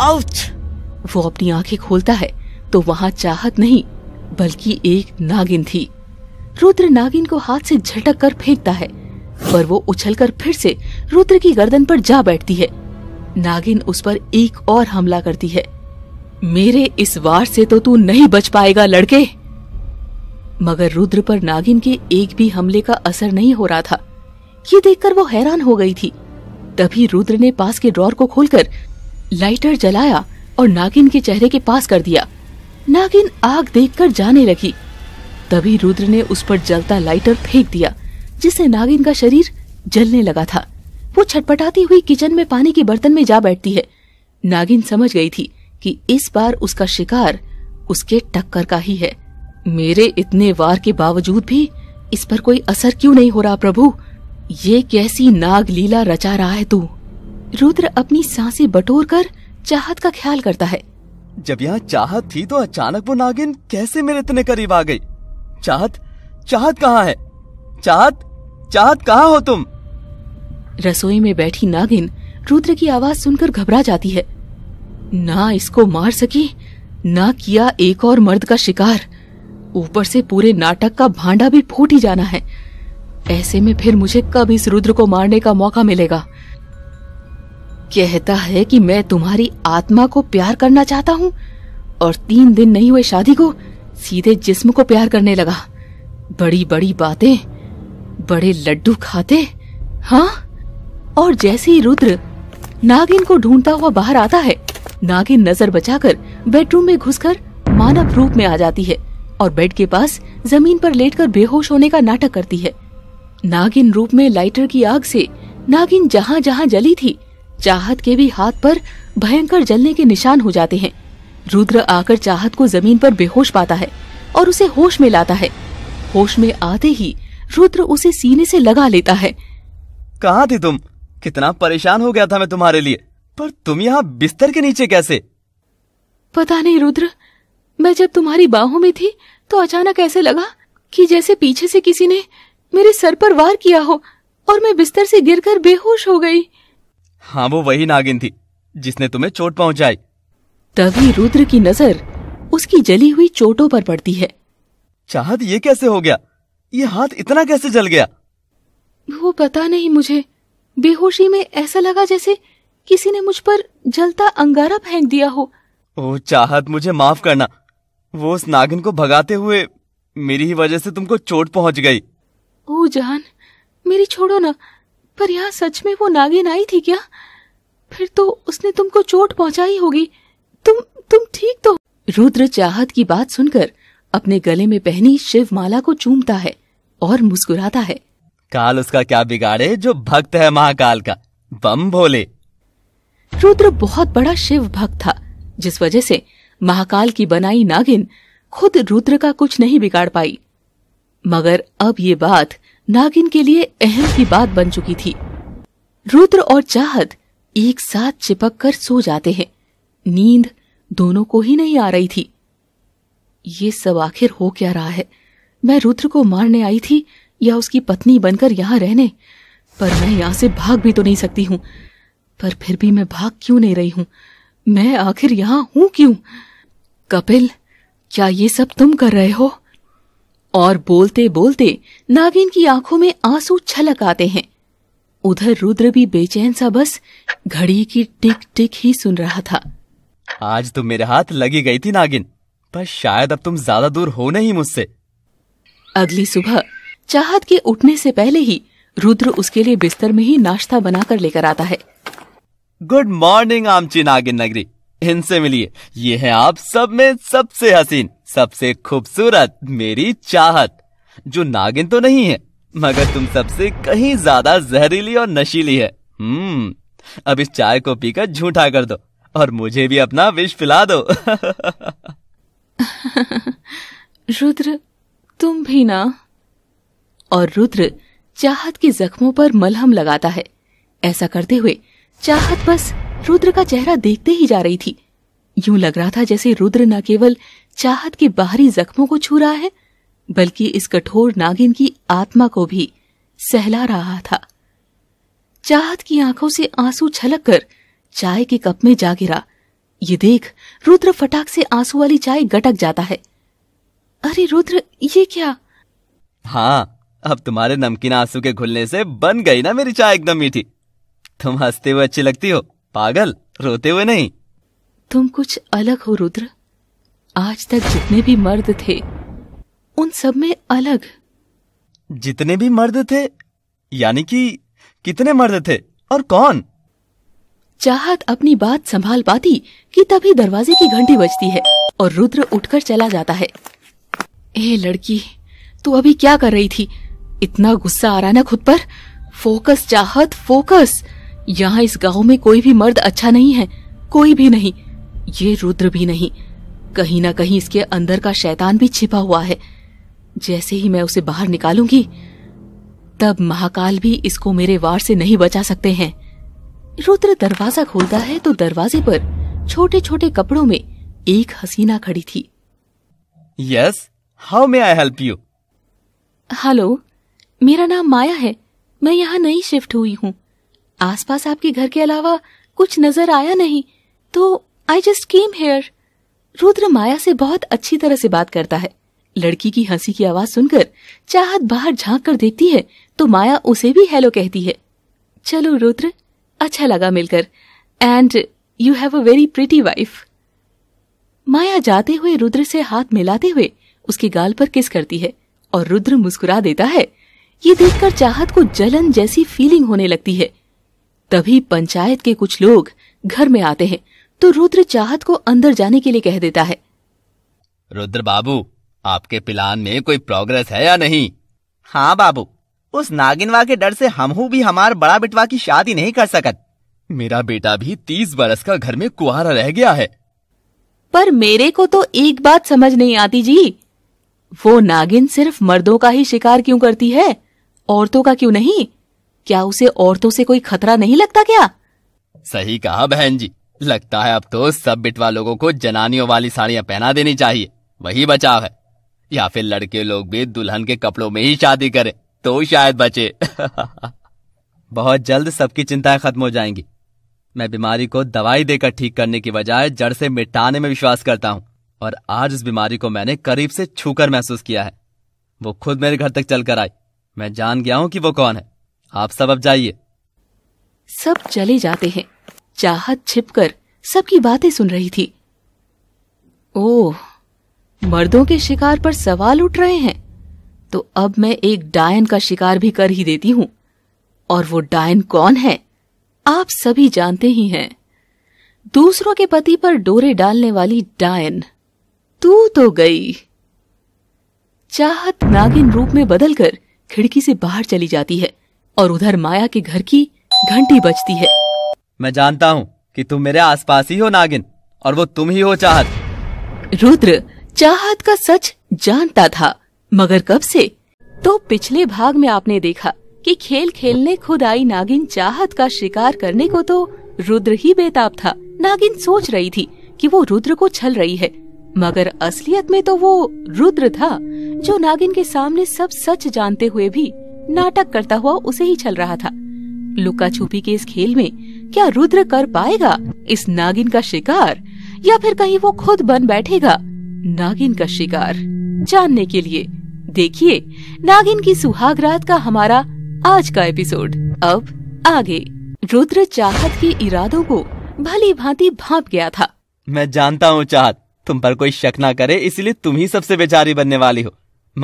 आउच! वो अपनी आंखें खोलता है तो वहाँ चाहत नहीं बल्कि एक नागिन थी रुद्र नागिन को हाथ से झटक कर फेंकता है पर वो उछलकर फिर से रुद्र की गर्दन पर जा बैठती है नागिन उस पर एक और हमला करती है मेरे इस वार से तो तू नहीं बच पाएगा लड़के मगर रुद्र पर नागिन के एक भी हमले का असर नहीं हो रहा था ये देखकर वो हैरान हो गई थी तभी रुद्र ने पास के ड्रॉर को खोलकर लाइटर जलाया और नागिन के चेहरे के पास कर दिया नागिन आग देखकर जाने लगी तभी रुद्र ने उस पर जलता लाइटर फेंक दिया जिससे नागिन का शरीर जलने लगा था वो छटपटाती हुई किचन में पानी के बर्तन में जा बैठती है नागिन समझ गई थी कि इस बार उसका शिकार उसके टक्कर का ही है मेरे इतने वार के बावजूद भी इस पर कोई असर क्यों नहीं हो रहा प्रभु ये कैसी नाग लीला रचा रहा है तू रुद्र अपनी सांसें बटोर कर चाहत का ख्याल करता है जब यहाँ चाहत थी तो अचानक वो नागिन कैसे मेरे इतने करीब आ गई चाहत चाहत कहाँ है चाहत चाहत कहाँ हो तुम रसोई में बैठी नागिन रुद्र की आवाज सुनकर घबरा जाती है ना इसको मार सकी ना किया एक और मर्द का शिकार ऊपर से पूरे नाटक का भांडा भी फूट ही जाना है ऐसे में फिर मुझे कब इस रुद्र को मारने का मौका मिलेगा कहता है कि मैं तुम्हारी आत्मा को प्यार करना चाहता हूँ और तीन दिन नहीं हुए शादी को सीधे जिस्म को प्यार करने लगा बड़ी बड़ी बातें बड़े लड्डू खाते हाँ और जैसे ही रुद्र नागिन को ढूंढता हुआ बाहर आता है नागिन नजर बचाकर बेडरूम में घुसकर मानव रूप में आ जाती है और बेड के पास जमीन पर लेटकर बेहोश होने का नाटक करती है नागिन रूप में लाइटर की आग से नागिन जहाँ जहाँ जली थी चाहत के भी हाथ पर भयंकर जलने के निशान हो जाते हैं रुद्र आकर चाहत को जमीन पर बेहोश पाता है और उसे होश में लाता है होश में आते ही रुद्र उसे सीने से लगा लेता है कहाँ थे तुम कितना परेशान हो गया था मैं तुम्हारे लिए पर तुम यहाँ बिस्तर के नीचे कैसे पता नहीं रुद्र मैं जब तुम्हारी बाहों में थी तो अचानक ऐसे लगा कि जैसे पीछे से किसी ने मेरे सर पर वार किया हो और मैं बिस्तर से गिरकर बेहोश हो गई हाँ वो वही नागिन थी जिसने तुम्हें चोट पहुंचाई तभी रुद्र की नजर उसकी जली हुई चोटों पर पड़ती है चाहत ये कैसे हो गया ये हाथ इतना कैसे जल गया वो पता नहीं मुझे बेहोशी में ऐसा लगा जैसे किसी ने मुझ पर जलता अंगारा फेंक दिया हो ओ चाहत मुझे माफ करना वो उस नागिन को भगाते हुए मेरी ही वजह से तुमको चोट पहुंच गई ओ जान मेरी छोड़ो ना पर यहाँ सच में वो नागिन आई थी क्या फिर तो उसने तुमको चोट पहुंचाई होगी तुम तुम ठीक तो रुद्र चाहत की बात सुनकर अपने गले में पहनी शिव माला को चूमता है और मुस्कुराता है काल उसका क्या बिगाड़े जो भक्त है महाकाल का बम भोले रुद्र बहुत बड़ा शिव भक्त था जिस वजह से महाकाल की बनाई नागिन खुद रुद्र का कुछ नहीं बिगाड़ पाई मगर अब ये बात नागिन के लिए अहम की बात बन चुकी थी रुद्र और चाहत एक साथ चिपक कर सो जाते हैं नींद दोनों को ही नहीं आ रही थी ये सब आखिर हो क्या रहा है मैं रुद्र को मारने आई थी या उसकी पत्नी बनकर यहाँ रहने पर मैं यहाँ से भाग भी तो नहीं सकती हूँ पर फिर भी मैं भाग क्यों नहीं रही हूँ मैं आखिर यहाँ हूँ क्यों कपिल क्या ये सब तुम कर रहे हो और बोलते बोलते नागिन की आंखों में आंसू छलक आते हैं उधर रुद्र भी बेचैन सा बस घड़ी की टिक टिक ही सुन रहा था आज तो मेरे हाथ लगी गई थी नागिन पर शायद अब तुम ज्यादा दूर हो नहीं मुझसे अगली सुबह चाहत के उठने से पहले ही रुद्र उसके लिए बिस्तर में ही नाश्ता बनाकर लेकर आता है गुड मॉर्निंग आमची नागिन नगरी इनसे मिलिए ये है आप सब में सबसे हसीन सबसे खूबसूरत मेरी चाहत जो नागिन तो नहीं है मगर तुम सबसे कहीं ज्यादा जहरीली और नशीली है हम्म अब इस चाय को पीकर झूठा कर दो और मुझे भी अपना विष पिला दो <laughs> रुद्र तुम भी ना और रुद्र चाहत के जख्मों पर मलहम लगाता है ऐसा करते हुए चाहत बस रुद्र का चेहरा देखते ही जा रही थी यूं लग रहा था जैसे रुद्र न केवल चाहत के बाहरी जख्मों को छू रहा है बल्कि इस कठोर नागिन की आत्मा को भी सहला रहा था चाहत की आंखों से आंसू छलक कर चाय के कप में जा गिरा ये देख रुद्र फटाक से आंसू वाली चाय गटक जाता है अरे रुद्र ये क्या हाँ अब तुम्हारे नमकीन आंसू के घुलने से बन गई ना मेरी चाय एकदम मीठी तुम हंसते हुए अच्छी लगती हो पागल रोते हुए नहीं तुम कुछ अलग हो रुद्र आज तक जितने भी मर्द थे उन सब में अलग जितने भी मर्द थे यानी कि कितने मर्द थे और कौन चाहत अपनी बात संभाल पाती कि तभी दरवाजे की घंटी बजती है और रुद्र उठकर चला जाता है ए लड़की तू अभी क्या कर रही थी इतना गुस्सा आ रहा ना खुद पर फोकस चाहत फोकस यहाँ इस गांव में कोई भी मर्द अच्छा नहीं है कोई भी नहीं ये रुद्र भी नहीं कहीं ना कहीं इसके अंदर का शैतान भी छिपा हुआ है जैसे ही मैं उसे बाहर निकालूंगी तब महाकाल भी इसको मेरे वार से नहीं बचा सकते हैं रुद्र दरवाजा खोलता है तो दरवाजे पर छोटे छोटे कपड़ों में एक हसीना खड़ी थी yes how may I help you hello मेरा नाम माया है मैं यहाँ नई शिफ्ट हुई हूँ आसपास आपके घर के अलावा कुछ नजर आया नहीं तो I just came here Rudra Maya से बहुत अच्छी तरह से बात करता है लड़की की हंसी की आवाज सुनकर चाहत बाहर झांक कर देखती है तो माया उसे भी हेलो कहती है चलो रुद्र अच्छा लगा मिलकर and you have a very pretty wife Maya जाते हुए रुद्र से हाथ मिलाते हुए उसके गाल पर किस करती है और रुद्र मुस्कुरा देता है ये देखकर चाहत को जलन जैसी फीलिंग होने लगती है तभी पंचायत के कुछ लोग घर में आते हैं तो रुद्र चाहत को अंदर जाने के लिए कह देता है रुद्र बाबू आपके प्लान में कोई प्रोग्रेस है या नहीं हाँ बाबू उस नागिनवा के डर से हमहू भी हमार बड़ा बिटवा की शादी नहीं कर सकत मेरा बेटा भी तीस बरस का घर में कुआरा रह गया है पर मेरे को तो एक बात समझ नहीं आती जी वो नागिन सिर्फ मर्दों का ही शिकार क्यों करती है औरतों का क्यों नहीं क्या उसे औरतों से कोई खतरा नहीं लगता क्या सही कहा बहन जी लगता है अब तो सब बिटवा लोगों को जनानियों वाली साड़ियाँ पहना देनी चाहिए वही बचाव है या फिर लड़के लोग भी दुल्हन के कपड़ों में ही शादी करें तो शायद बचे <laughs> बहुत जल्द सबकी चिंताएं खत्म हो जाएंगी मैं बीमारी को दवाई देकर ठीक करने की बजाय जड़ से मिटाने में विश्वास करता हूँ और आज इस बीमारी को मैंने करीब से छूकर महसूस किया है वो खुद मेरे घर तक चलकर आई मैं जान गया हूँ कि वो कौन है आप सब अब जाइए सब चले जाते हैं चाहत छिपकर सबकी बातें सुन रही थी ओह मर्दों के शिकार पर सवाल उठ रहे हैं तो अब मैं एक डायन का शिकार भी कर ही देती हूँ और वो डायन कौन है आप सभी जानते ही हैं दूसरों के पति पर डोरे डालने वाली डायन तू तो गई चाहत नागिन रूप में बदलकर खिड़की से बाहर चली जाती है और उधर माया के घर की घंटी बजती है मैं जानता हूँ कि तुम मेरे आसपास ही हो नागिन और वो तुम ही हो चाहत रुद्र चाहत का सच जानता था मगर कब से तो पिछले भाग में आपने देखा कि खेल खेलने खुद आई नागिन चाहत का शिकार करने को तो रुद्र ही बेताब था नागिन सोच रही थी कि वो रुद्र को छल रही है मगर असलियत में तो वो रुद्र था जो नागिन के सामने सब सच जानते हुए भी नाटक करता हुआ उसे ही चल रहा था लुका छुपी के इस खेल में क्या रुद्र कर पाएगा इस नागिन का शिकार या फिर कहीं वो खुद बन बैठेगा नागिन का शिकार जानने के लिए देखिए नागिन की सुहाग रात का हमारा आज का एपिसोड अब आगे रुद्र चाहत के इरादों को भली भांति भाप गया था मैं जानता हूँ चाहत तुम पर कोई शक ना करे इसलिए तुम ही सबसे बेचारी बनने वाली हो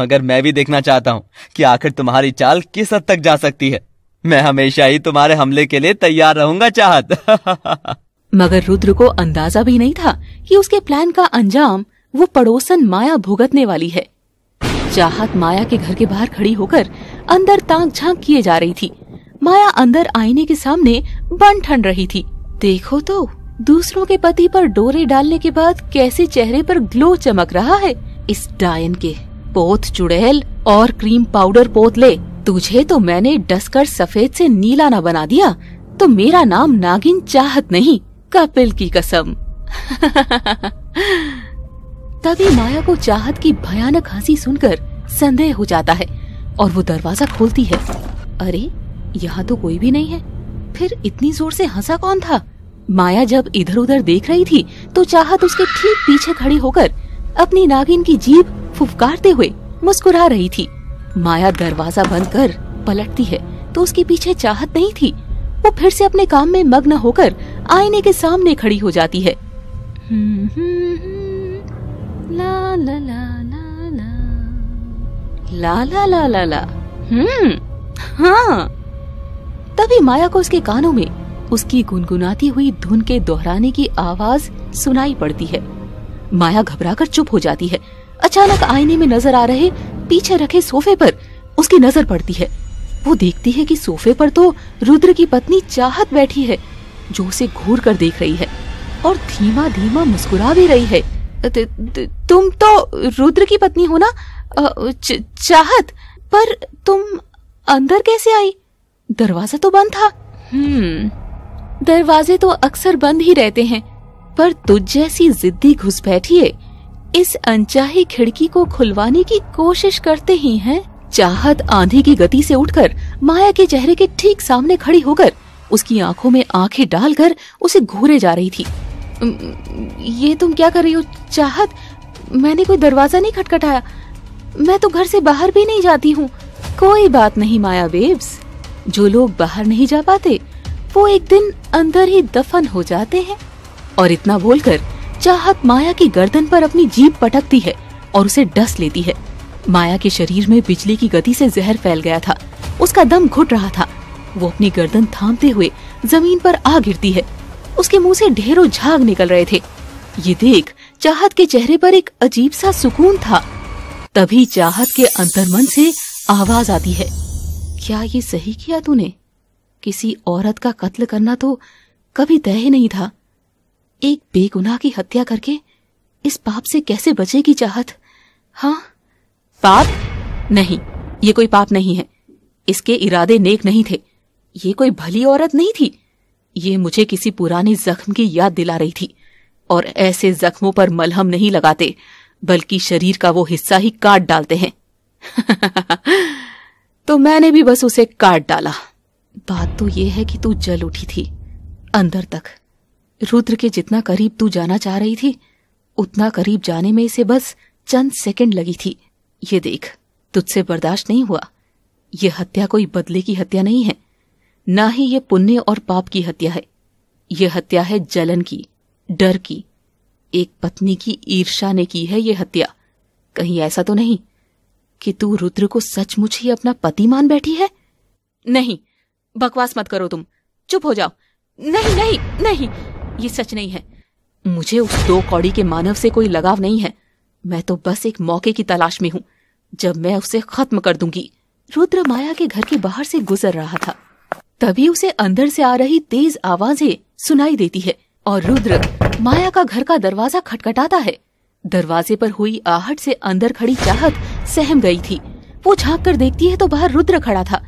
मगर मैं भी देखना चाहता हूँ कि आखिर तुम्हारी चाल किस हद तक जा सकती है मैं हमेशा ही तुम्हारे हमले के लिए तैयार रहूंगा चाहत <laughs> मगर रुद्र को अंदाजा भी नहीं था कि उसके प्लान का अंजाम वो पड़ोसन माया भुगतने वाली है चाहत माया के घर के बाहर खड़ी होकर अंदर ताक झांक किए जा रही थी माया अंदर आईने के सामने बन ठन रही थी देखो तो दूसरों के पति पर डोरे डालने के बाद कैसे चेहरे पर ग्लो चमक रहा है इस डायन के पोत चुड़ैल और क्रीम पाउडर पोत ले तुझे तो मैंने डसकर सफेद से नीला ना बना दिया तो मेरा नाम नागिन चाहत नहीं कपिल की कसम <laughs> तभी माया को चाहत की भयानक हंसी सुनकर संदेह हो जाता है और वो दरवाजा खोलती है अरे यहाँ तो कोई भी नहीं है फिर इतनी जोर से हंसा कौन था माया जब इधर उधर देख रही थी तो चाहत उसके ठीक पीछे खड़ी होकर अपनी नागिन की जीप फुफकारते हुए मुस्कुरा रही थी माया दरवाजा बंद कर पलटती है तो उसके पीछे चाहत नहीं थी वो फिर से अपने काम में मग्न होकर आईने के सामने खड़ी हो जाती है ला ला ला ला ला ला ला ला ला हम्म हाँ तभी माया को उसके कानों में उसकी गुनगुनाती हुई धुन के दोहराने की आवाज सुनाई पड़ती है माया घबराकर चुप हो जाती है अचानक आईने में नजर आ रहे पीछे रखे सोफे पर उसकी नजर पड़ती है वो देखती है कि सोफे पर तो रुद्र की पत्नी चाहत बैठी है जो उसे घूर कर देख रही है और धीमा धीमा मुस्कुरा भी रही है त, त, तुम तो रुद्र की पत्नी हो ना च, चाहत पर तुम अंदर कैसे आई दरवाजा तो बंद था हम्म दरवाजे तो अक्सर बंद ही रहते हैं पर तुझ जैसी जिद्दी घुस बैठिए इस अनचाही खिड़की को खुलवाने की कोशिश करते ही हैं। चाहत आंधी की गति से उठकर माया के चेहरे के ठीक सामने खड़ी होकर उसकी आंखों में आंखें डालकर उसे घूरे जा रही थी ये तुम क्या कर रही हो चाहत मैंने कोई दरवाजा नहीं खटखटाया मैं तो घर से बाहर भी नहीं जाती हूँ कोई बात नहीं माया बेब्स जो लोग बाहर नहीं जा पाते वो एक दिन अंदर ही दफन हो जाते हैं और इतना बोलकर चाहत माया की गर्दन पर अपनी जीप पटकती है और उसे डस लेती है माया के शरीर में बिजली की गति से जहर फैल गया था उसका दम घुट रहा था वो अपनी गर्दन थामते हुए जमीन पर आ गिरती है उसके मुंह से ढेरों झाग निकल रहे थे ये देख चाहत के चेहरे पर एक अजीब सा सुकून था तभी चाहत के अंतर्मन से आवाज आती है क्या ये सही किया तूने किसी औरत का कत्ल करना तो कभी तय ही नहीं था एक बेगुनाह की हत्या करके इस पाप से कैसे बचेगी चाहत हाँ पाप नहीं ये कोई पाप नहीं है इसके इरादे नेक नहीं थे ये कोई भली औरत नहीं थी ये मुझे किसी पुराने जख्म की याद दिला रही थी और ऐसे जख्मों पर मलहम नहीं लगाते बल्कि शरीर का वो हिस्सा ही काट डालते हैं <laughs> तो मैंने भी बस उसे काट डाला बात तो यह है कि तू जल उठी थी अंदर तक रुद्र के जितना करीब तू जाना चाह रही थी उतना करीब जाने में इसे बस चंद सेकंड लगी थी ये देख तुझसे बर्दाश्त नहीं हुआ यह हत्या कोई बदले की हत्या नहीं है ना ही ये पुण्य और पाप की हत्या है यह हत्या है जलन की डर की एक पत्नी की ईर्षा ने की है ये हत्या कहीं ऐसा तो नहीं कि तू रुद्र को सचमुच ही अपना पति मान बैठी है नहीं बकवास मत करो तुम चुप हो जाओ नहीं नहीं नहीं ये सच नहीं है मुझे उस दो कौड़ी के मानव से कोई लगाव नहीं है मैं तो बस एक मौके की तलाश में हूँ जब मैं उसे खत्म कर दूंगी रुद्र माया के घर के बाहर से गुजर रहा था तभी उसे अंदर से आ रही तेज आवाजें सुनाई देती है और रुद्र माया का घर का दरवाजा खटखटाता है दरवाजे पर हुई आहट से अंदर खड़ी चाहत सहम गई थी वो झांक कर देखती है तो बाहर रुद्र खड़ा था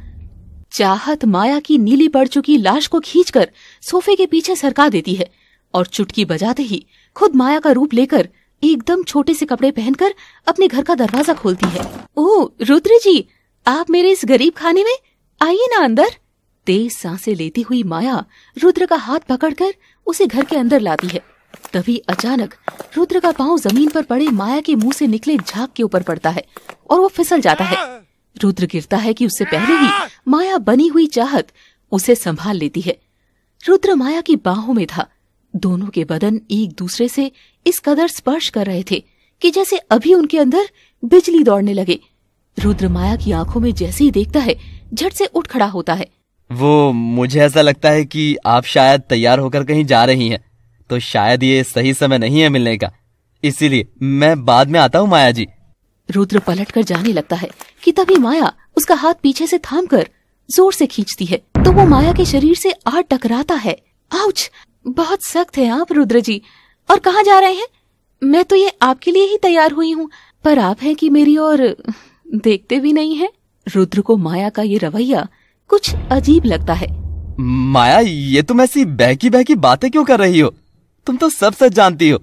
चाहत माया की नीली पड़ चुकी लाश को खींचकर सोफे के पीछे सरका देती है और चुटकी बजाते ही खुद माया का रूप लेकर एकदम छोटे से कपड़े पहनकर अपने घर का दरवाजा खोलती है ओ रुद्र जी आप मेरे इस गरीब खाने में आइए ना अंदर तेज सांसें लेती हुई माया रुद्र का हाथ पकड़कर उसे घर के अंदर लाती है तभी अचानक रुद्र का पांव जमीन पर पड़े माया के मुंह से निकले झाग के ऊपर पड़ता है और वो फिसल जाता है रुद्र गिरता है कि उससे पहले ही माया बनी हुई चाहत उसे संभाल लेती है रुद्र माया की बाहों में था दोनों के बदन एक दूसरे से इस कदर स्पर्श कर रहे थे कि जैसे अभी उनके अंदर बिजली दौड़ने लगे रुद्र माया की आंखों में जैसे ही देखता है झट से उठ खड़ा होता है वो मुझे ऐसा लगता है कि आप शायद तैयार होकर कहीं जा रही हैं तो शायद ये सही समय नहीं है मिलने का इसीलिए मैं बाद में आता हूँ माया जी रुद्र पलट कर जाने लगता है कि तभी माया उसका हाथ पीछे से थाम कर जोर से खींचती है तो वो माया के शरीर से आड़ टकराता है आउच बहुत सख्त है आप रुद्र जी और कहाँ जा रहे हैं मैं तो ये आपके लिए ही तैयार हुई हूँ पर आप हैं कि मेरी और देखते भी नहीं है रुद्र को माया का ये रवैया कुछ अजीब लगता है माया ये तुम ऐसी बहकी बहकी बातें क्यों कर रही हो तुम तो सब सच जानती हो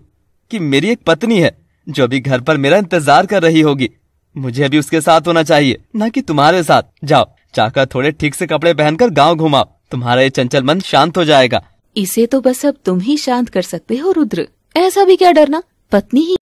कि मेरी एक पत्नी है जो अभी घर पर मेरा इंतजार कर रही होगी मुझे अभी उसके साथ होना चाहिए न कि तुम्हारे साथ जाओ चाका थोड़े ठीक से कपड़े पहनकर गांव घुमाओ तुम्हारा ये चंचल मन शांत हो जाएगा इसे तो बस अब तुम ही शांत कर सकते हो रुद्र ऐसा भी क्या डरना पत्नी ही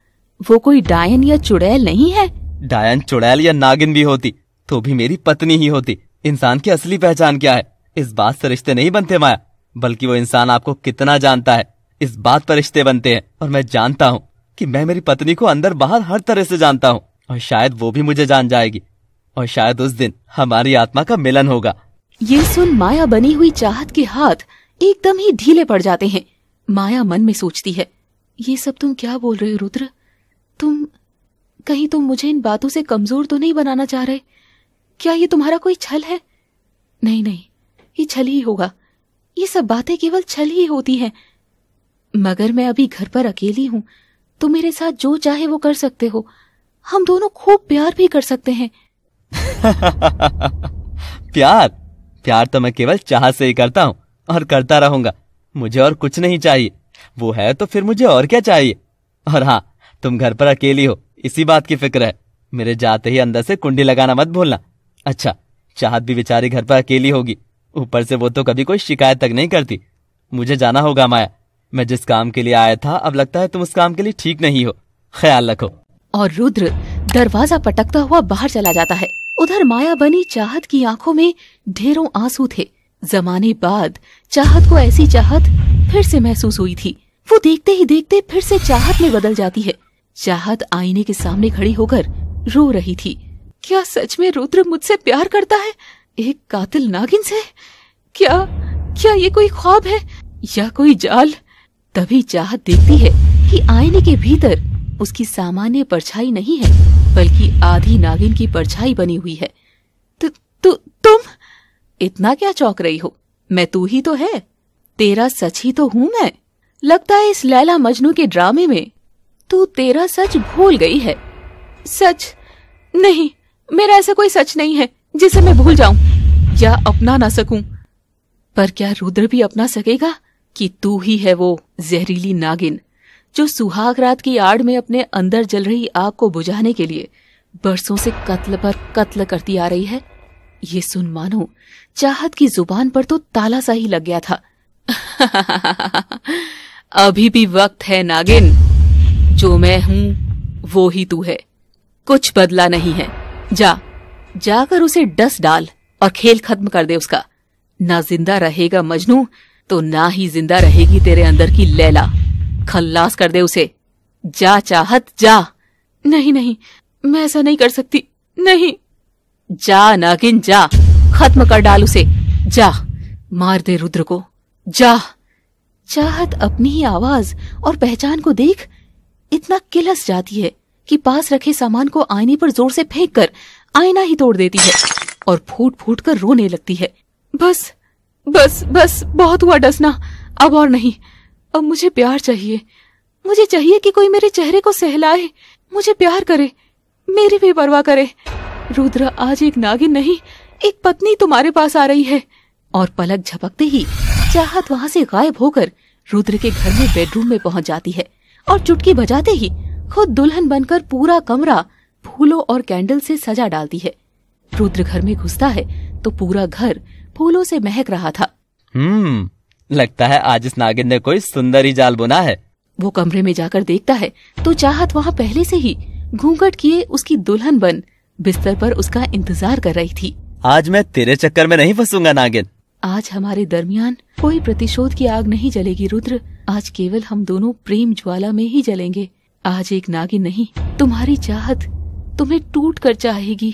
वो कोई डायन या चुड़ैल नहीं है डायन चुड़ैल या नागिन भी होती तो भी मेरी पत्नी ही होती इंसान की असली पहचान क्या है इस बात से रिश्ते नहीं बनते माया बल्कि वो इंसान आपको कितना जानता है इस बात पर रिश्ते बनते हैं और मैं जानता हूँ कि मैं मेरी पत्नी को अंदर बाहर हर तरह से जानता हूँ और शायद वो भी मुझे जान जाएगी और शायद उस दिन हमारी आत्मा का मिलन होगा ये सुन माया बनी हुई चाहत के हाथ एकदम ही ढीले पड़ जाते हैं माया मन में सोचती है ये सब तुम क्या बोल रहे हो रुद्र तुम कहीं तुम मुझे इन बातों से कमजोर तो नहीं बनाना चाह रहे क्या ये तुम्हारा कोई छल है नहीं नहीं ये छल ही होगा ये सब बातें केवल छल ही होती हैं मगर मैं अभी घर पर अकेली हूँ तुम मेरे साथ जो चाहे वो कर सकते हो हम दोनों खूब प्यार भी कर सकते हैं <laughs> प्यार प्यार तो मैं केवल चाह से ही करता हूँ और करता रहूंगा मुझे और कुछ नहीं चाहिए वो है तो फिर मुझे और क्या चाहिए और हाँ तुम घर पर अकेली हो इसी बात की फिक्र है मेरे जाते ही अंदर से कुंडी लगाना मत भूलना अच्छा चाहत भी बेचारी घर पर अकेली होगी ऊपर से वो तो कभी कोई शिकायत तक नहीं करती मुझे जाना होगा माया मैं जिस काम के लिए आया था अब लगता है तुम उस काम के लिए ठीक नहीं हो ख्याल रखो और रुद्र दरवाजा पटकता हुआ बाहर चला जाता है उधर माया बनी चाहत की आंखों में ढेरों आंसू थे जमाने बाद चाहत को ऐसी चाहत फिर से महसूस हुई थी वो देखते ही देखते फिर से चाहत में बदल जाती है चाहत आईने के सामने खड़ी होकर रो रही थी क्या सच में रुद्र मुझसे प्यार करता है एक कातिल नागिन से क्या क्या ये कोई ख्वाब है या कोई जाल तभी चाहत देखती है कि आईने के भीतर उसकी सामान्य परछाई नहीं है बल्कि आधी नागिन की परछाई बनी हुई है तु, तु, तुम इतना क्या चौक रही हो मैं तू ही तो है तेरा सच ही तो हूँ मैं लगता है इस लैला मजनू के ड्रामे में तू तेरा सच भूल गई है सच नहीं मेरा ऐसा कोई सच नहीं है जिसे मैं भूल जाऊं या अपना ना सकूं पर क्या रुद्र भी अपना सकेगा कि तू ही है वो जहरीली नागिन जो सुहाग रात की आड़ में अपने अंदर जल रही आग को बुझाने के लिए बरसों से कत्ल पर कत्ल करती आ रही है ये सुन मानो चाहत की जुबान पर तो ताला सा ही लग गया था <laughs> अभी भी वक्त है नागिन जो मैं हूं वो ही तू है कुछ बदला नहीं है जा जाकर उसे डस डाल और खेल खत्म कर दे उसका ना जिंदा रहेगा मजनू तो ना ही जिंदा रहेगी तेरे अंदर की लैला खल्लास कर दे उसे जा चाहत जा नहीं नहीं मैं ऐसा नहीं कर सकती नहीं जा नागिन जा खत्म कर डाल उसे जा मार दे रुद्र को जा चाहत अपनी ही आवाज और पहचान को देख इतना किलस जाती है कि पास रखे सामान को आईने पर जोर से फेंक कर आईना ही तोड़ देती है और फूट फूट कर रोने लगती है बस बस बस बहुत हुआ डसना अब और नहीं अब मुझे प्यार चाहिए मुझे चाहिए कि कोई मेरे चेहरे को सहलाए मुझे प्यार करे मेरी भी परवाह करे रुद्र आज एक नागिन नहीं एक पत्नी तुम्हारे पास आ रही है और पलक झपकते ही चाहत वहाँ से गायब होकर रुद्र के घर में बेडरूम में पहुँच जाती है और चुटकी बजाते ही खुद दुल्हन बनकर पूरा कमरा फूलों और कैंडल से सजा डालती है रुद्र घर में घुसता है तो पूरा घर फूलों से महक रहा था हम्म लगता है आज इस नागिन ने कोई सुंदर ही जाल बुना है वो कमरे में जाकर देखता है तो चाहत वहाँ पहले से ही घूंघट किए उसकी दुल्हन बन बिस्तर पर उसका इंतजार कर रही थी आज मैं तेरे चक्कर में नहीं फंसूंगा नागिन आज हमारे दरमियान कोई प्रतिशोध की आग नहीं जलेगी रुद्र आज केवल हम दोनों प्रेम ज्वाला में ही जलेंगे आज एक नागिन नहीं तुम्हारी चाहत तुम्हें टूट कर चाहेगी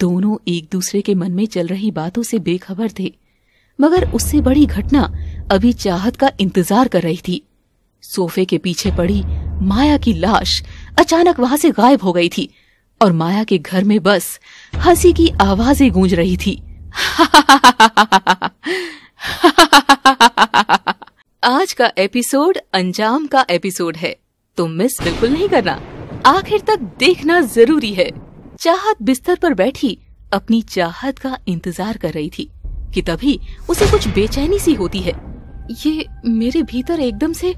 दोनों एक दूसरे के मन में चल रही बातों से बेखबर थे मगर उससे बड़ी घटना अभी चाहत का इंतजार कर रही थी सोफे के पीछे पड़ी माया की लाश अचानक वहां से गायब हो गई थी और माया के घर में बस हंसी की आवाजें गूंज रही थी <laughs> आज का एपिसोड अंजाम का एपिसोड है तो मिस बिल्कुल नहीं करना आखिर तक देखना जरूरी है चाहत बिस्तर पर बैठी अपनी चाहत का इंतजार कर रही थी कि तभी उसे कुछ बेचैनी सी होती है ये मेरे भीतर एकदम से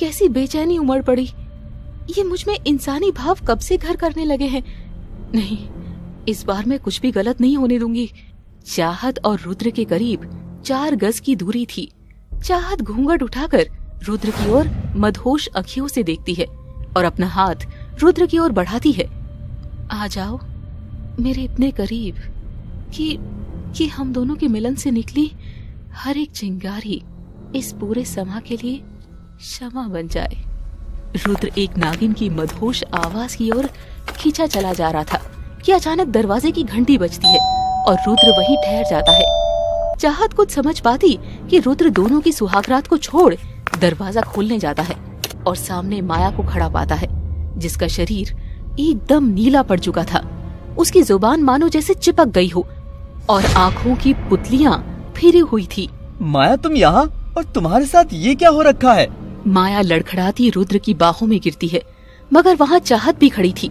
कैसी बेचैनी उमड़ पड़ी ये मुझ में इंसानी भाव कब से घर करने लगे हैं नहीं इस बार मैं कुछ भी गलत नहीं होने दूंगी चाहत और रुद्र के करीब चार गज की दूरी थी चाहत घूंघट उठाकर रुद्र की ओर मधोश अखियों से देखती है और अपना हाथ रुद्र की ओर बढ़ाती है आ जाओ मेरे इतने करीब कि कि हम दोनों के मिलन से निकली हर एक चिंगारी इस पूरे समा के लिए क्षमा बन जाए रुद्र एक नागिन की मधोश आवाज की ओर खींचा चला जा रहा था कि अचानक दरवाजे की घंटी बजती है और रुद्र वहीं ठहर जाता है चाहत कुछ समझ पाती कि रुद्र दोनों की सुहागरात को छोड़ दरवाजा खोलने जाता है और सामने माया को खड़ा पाता है जिसका शरीर एकदम नीला पड़ चुका था उसकी जुबान मानो जैसे चिपक गई हो और आँखों की पुतलियाँ फिरी हुई थी माया तुम यहाँ और तुम्हारे साथ ये क्या हो रखा है माया लड़खड़ाती रुद्र की बाहों में गिरती है मगर वहाँ चाहत भी खड़ी थी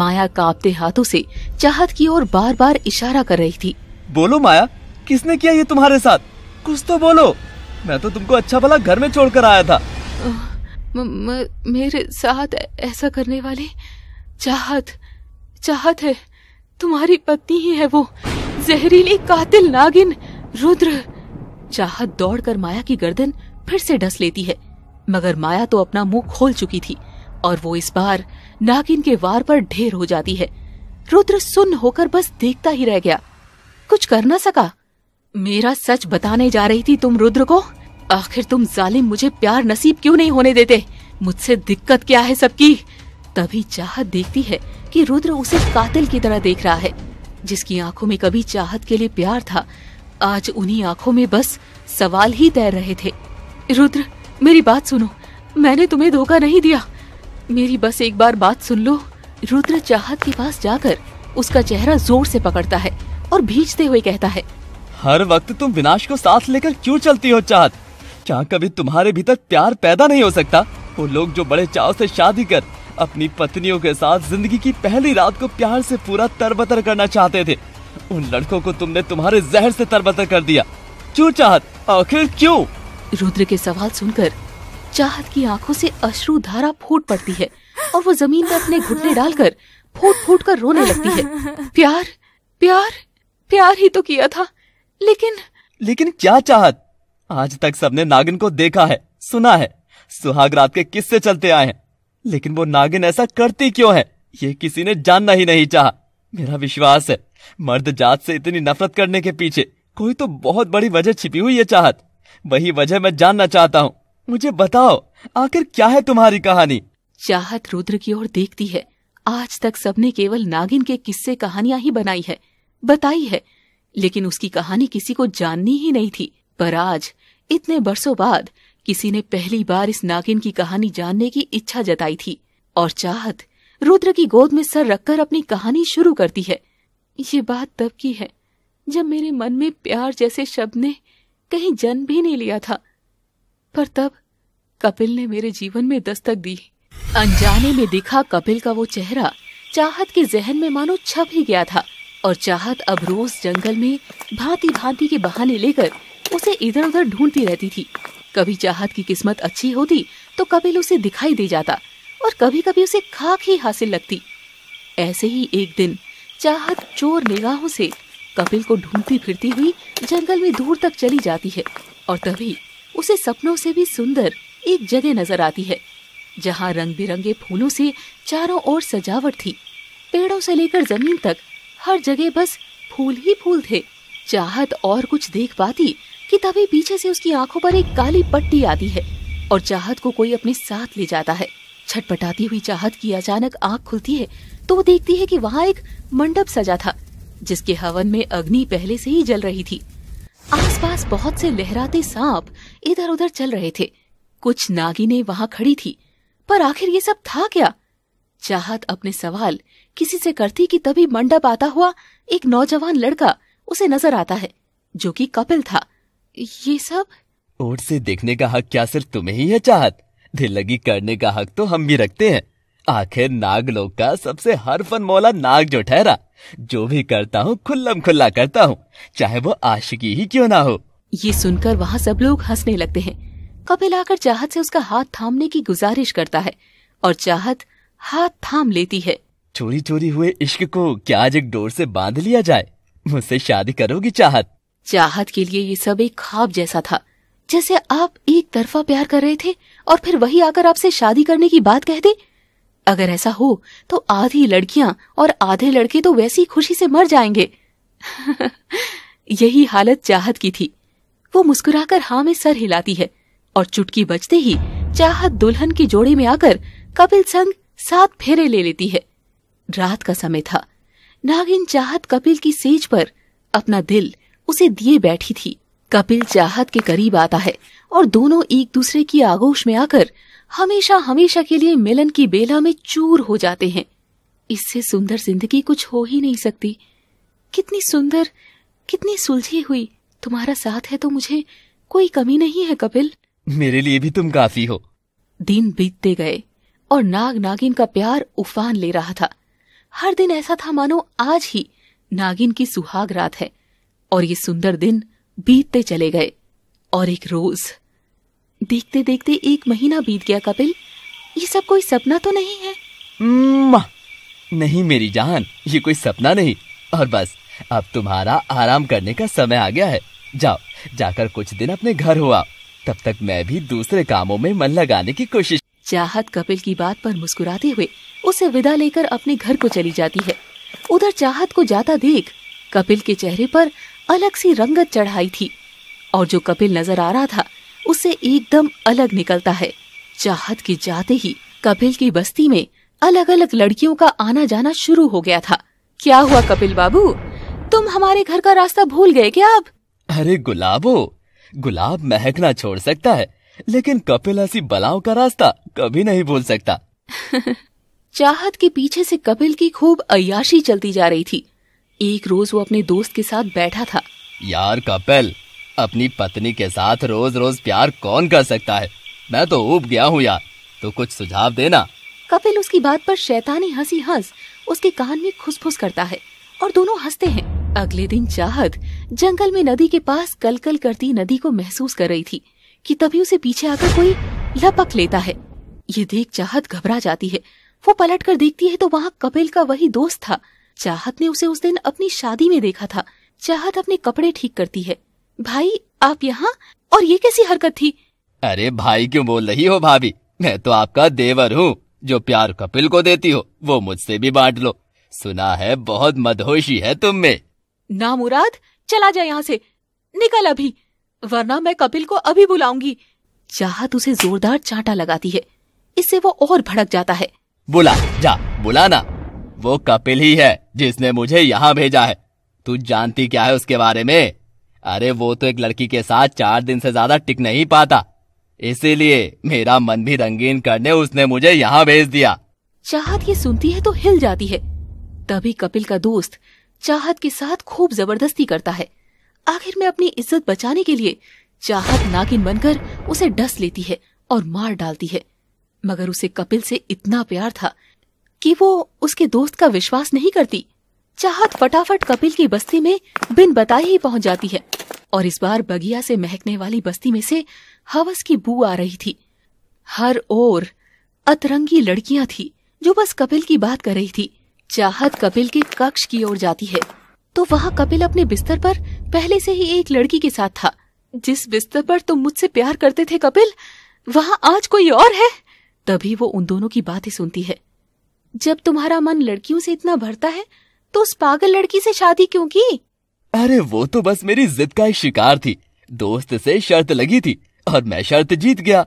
माया कांपते हाथों से चाहत की ओर बार बार इशारा कर रही थी बोलो माया किसने किया ये तुम्हारे साथ कुछ तो बोलो मैं तो तुमको अच्छा भला घर में छोड़ कर आया था म, म, मेरे साथ ऐसा करने वाले चाहत चाहत है तुम्हारी पत्नी ही है वो जहरीली कातिल नागिन रुद्र चाहत दौड़कर माया की गर्दन फिर से ढस लेती है मगर माया तो अपना मुंह खोल चुकी थी और वो इस बार नागिन के वार पर ढेर हो जाती है रुद्र सुन होकर बस देखता ही रह गया कुछ कर ना सका मेरा सच बताने जा रही थी तुम रुद्र को आखिर तुम जालिम मुझे प्यार नसीब क्यों नहीं होने देते मुझसे दिक्कत क्या है सबकी तभी चाहत देखती है कि रुद्र उसे कातिल की तरह देख रहा है जिसकी आंखों में कभी चाहत के लिए प्यार था आज उन्हीं आंखों में बस सवाल ही तैर रहे थे रुद्र मेरी बात सुनो मैंने तुम्हें धोखा नहीं दिया मेरी बस एक बार बात सुन लो रुद्र चाहत के पास जाकर उसका चेहरा जोर से पकड़ता है और भीजते हुए कहता है हर वक्त तुम विनाश को साथ लेकर क्यों चलती हो चाहत क्या कभी तुम्हारे भीतर प्यार पैदा नहीं हो सकता वो लोग जो बड़े चाव से शादी कर अपनी पत्नियों के साथ जिंदगी की पहली रात को प्यार से पूरा तरबतर करना चाहते थे उन लड़कों को तुमने तुम्हारे जहर से तरबतर कर दिया क्यों चाहत आखिर क्यों रुद्र के सवाल सुनकर चाहत की आंखों से अश्रु धारा फूट पड़ती है और वो जमीन पर अपने घुटने डालकर फूट फूट कर रोने लगती है प्यार प्यार प्यार ही तो किया था लेकिन लेकिन क्या चाहत आज तक सबने नागिन को देखा है सुना है सुहाग रात के किस्से चलते आए हैं लेकिन वो नागिन ऐसा करती क्यों है ये किसी ने जानना ही नहीं चाहा मेरा विश्वास है मर्द जात से इतनी नफरत करने के पीछे कोई तो बहुत बड़ी वजह छिपी हुई है चाहत वही वजह मैं जानना चाहता हूँ मुझे बताओ आखिर क्या है तुम्हारी कहानी चाहत रुद्र की ओर देखती है आज तक सबने केवल नागिन के किस्से कहानियां ही बनाई है बताई है लेकिन उसकी कहानी किसी को जाननी ही नहीं थी पर आज इतने बरसों बाद किसी ने पहली बार इस नागिन की कहानी जानने की इच्छा जताई थी और चाहत रुद्र की गोद में सर रखकर अपनी कहानी शुरू करती है ये बात तब की है जब मेरे मन में प्यार जैसे शब्द ने कहीं जन्म भी नहीं लिया था पर तब कपिल ने मेरे जीवन में दस्तक दी अनजाने में दिखा कपिल का वो चेहरा चाहत के जहन में मानो छप ही गया था और चाहत अब रोज जंगल में भांति भांति के बहाने लेकर उसे इधर उधर ढूंढती रहती थी कभी चाहत की किस्मत अच्छी होती तो कपिल उसे दिखाई दे जाता और कभी कभी उसे खाक ही हासिल लगती ऐसे ही एक दिन चाहत चोर निगाहों से कपिल को ढूंढती फिरती हुई जंगल में दूर तक चली जाती है और तभी उसे सपनों से भी सुंदर एक जगह नजर आती है जहाँ रंग बिरंगे फूलों से चारों ओर सजावट थी पेड़ों से लेकर जमीन तक हर जगह बस फूल ही फूल थे चाहत और कुछ देख पाती कि तभी पीछे से उसकी आंखों पर एक काली पट्टी आती है और चाहत को कोई अपने साथ ले जाता है छटपटाती हुई चाहत की अचानक आंख खुलती है तो वो देखती है कि वहाँ एक मंडप सजा था जिसके हवन में अग्नि पहले से ही जल रही थी आसपास बहुत से लहराते सांप इधर उधर चल रहे थे कुछ नागिने वहाँ खड़ी थी पर आखिर ये सब था क्या चाहत अपने सवाल किसी से करती कि तभी मंडप आता हुआ एक नौजवान लड़का उसे नजर आता है जो कि कपिल था ये सब ओर से देखने का हक क्या सिर्फ तुम्हें ही है चाहत दिल लगी करने का हक तो हम भी रखते हैं आखिर नाग लोग का सबसे हर फन मौला नाग जो ठहरा जो भी करता हूँ खुल्लम खुल्ला करता हूँ चाहे वो आशिकी ही क्यों ना हो ये सुनकर वहाँ सब लोग हंसने लगते हैं कपिल आकर चाहत से उसका हाथ थामने की गुजारिश करता है और चाहत हाथ थाम लेती है चोरी चोरी हुए इश्क को क्या आज एक डोर से बांध लिया जाए मुझसे शादी करोगी चाहत चाहत के लिए ये सब एक खाब जैसा था जैसे आप एक तरफा प्यार कर रहे थे और फिर वही आकर आपसे शादी करने की बात कह दे अगर ऐसा हो तो आधी लड़कियां और आधे लड़के तो वैसी खुशी से मर जाएंगे <laughs> यही हालत चाहत की थी वो मुस्कुराकर हाँ में सर हिलाती है और चुटकी बजते ही चाहत दुल्हन की जोड़े में आकर कपिल संग सात फेरे ले लेती है रात का समय था नागिन चाहत कपिल की सेज पर अपना दिल उसे दिए बैठी थी कपिल चाहत के करीब आता है और दोनों एक दूसरे की आगोश में आकर हमेशा हमेशा के लिए मिलन की बेला में चूर हो जाते हैं इससे सुंदर जिंदगी कुछ हो ही नहीं सकती कितनी सुंदर कितनी सुलझी हुई तुम्हारा साथ है तो मुझे कोई कमी नहीं है कपिल मेरे लिए भी तुम काफी हो दिन बीतते गए और नाग नागिन का प्यार उफान ले रहा था हर दिन ऐसा था मानो आज ही नागिन की सुहाग रात है और ये सुंदर दिन बीतते चले गए और एक रोज देखते देखते एक महीना बीत गया कपिल ये सब कोई सपना तो नहीं है नहीं मेरी जान ये कोई सपना नहीं और बस अब तुम्हारा आराम करने का समय आ गया है जाओ जाकर कुछ दिन अपने घर हुआ तब तक मैं भी दूसरे कामों में मन लगाने की कोशिश चाहत कपिल की बात पर मुस्कुराते हुए उसे विदा लेकर अपने घर को चली जाती है उधर चाहत को जाता देख कपिल के चेहरे पर अलग सी रंगत चढ़ाई थी और जो कपिल नजर आ रहा था उससे एकदम अलग निकलता है चाहत के जाते ही कपिल की बस्ती में अलग अलग लड़कियों का आना जाना शुरू हो गया था क्या हुआ कपिल बाबू तुम हमारे घर का रास्ता भूल गए क्या अब अरे गुलाबो गुलाब महकना छोड़ सकता है लेकिन कपिल ऐसी बलाओं का रास्ता कभी नहीं भूल सकता <laughs> चाहत के पीछे से कपिल की खूब अयाशी चलती जा रही थी एक रोज वो अपने दोस्त के साथ बैठा था यार कपिल अपनी पत्नी के साथ रोज रोज प्यार कौन कर सकता है मैं तो उब गया हूँ यार तो कुछ सुझाव देना कपिल उसकी बात पर शैतानी हंसी हंस उसके कान में खुसफुस करता है और दोनों हंसते हैं अगले दिन चाहत जंगल में नदी के पास कलकल करती नदी को महसूस कर रही थी कि तभी उसे पीछे आकर कोई लपक लेता है ये देख चाहत घबरा जाती है वो पलट कर देखती है तो वहाँ कपिल का वही दोस्त था चाहत ने उसे उस दिन अपनी शादी में देखा था चाहत अपने कपड़े ठीक करती है भाई आप यहाँ और ये कैसी हरकत थी अरे भाई क्यों बोल रही हो भाभी मैं तो आपका देवर हूँ जो प्यार कपिल को देती हो वो मुझसे भी बांट लो सुना है बहुत मदहोशी है तुम में ना मुराद चला जाए यहाँ से निकल अभी वरना मैं कपिल को अभी बुलाऊंगी चाहत उसे जोरदार चांटा लगाती है इससे वो और भड़क जाता है बुला जा बुलाना वो कपिल ही है जिसने मुझे यहाँ भेजा है तू जानती क्या है उसके बारे में अरे वो तो एक लड़की के साथ चार दिन से ज्यादा टिक नहीं पाता इसीलिए मेरा मन भी रंगीन करने उसने मुझे यहाँ भेज दिया चाहत ये सुनती है तो हिल जाती है तभी कपिल का दोस्त चाहत के साथ खूब जबरदस्ती करता है आखिर में अपनी इज्जत बचाने के लिए चाहत नागिन बनकर उसे डस लेती है और मार डालती है मगर उसे कपिल से इतना प्यार था कि वो उसके दोस्त का विश्वास नहीं करती चाहत फटाफट कपिल की बस्ती में बिन बताए ही पहुंच जाती है और इस बार बगिया से महकने वाली बस्ती में से हवस की बू आ रही थी हर ओर अतरंगी लड़कियां थी जो बस कपिल की बात कर रही थी चाहत कपिल के कक्ष की ओर जाती है तो वहाँ कपिल अपने बिस्तर पर पहले से ही एक लड़की के साथ था जिस बिस्तर पर तुम मुझसे प्यार करते थे कपिल वहाँ आज कोई और है तभी वो उन दोनों की बातें सुनती है जब तुम्हारा मन लड़कियों से इतना भरता है तो उस पागल लड़की से शादी क्यों की अरे वो तो बस मेरी जिद का ही शिकार थी दोस्त से शर्त लगी थी और मैं शर्त जीत गया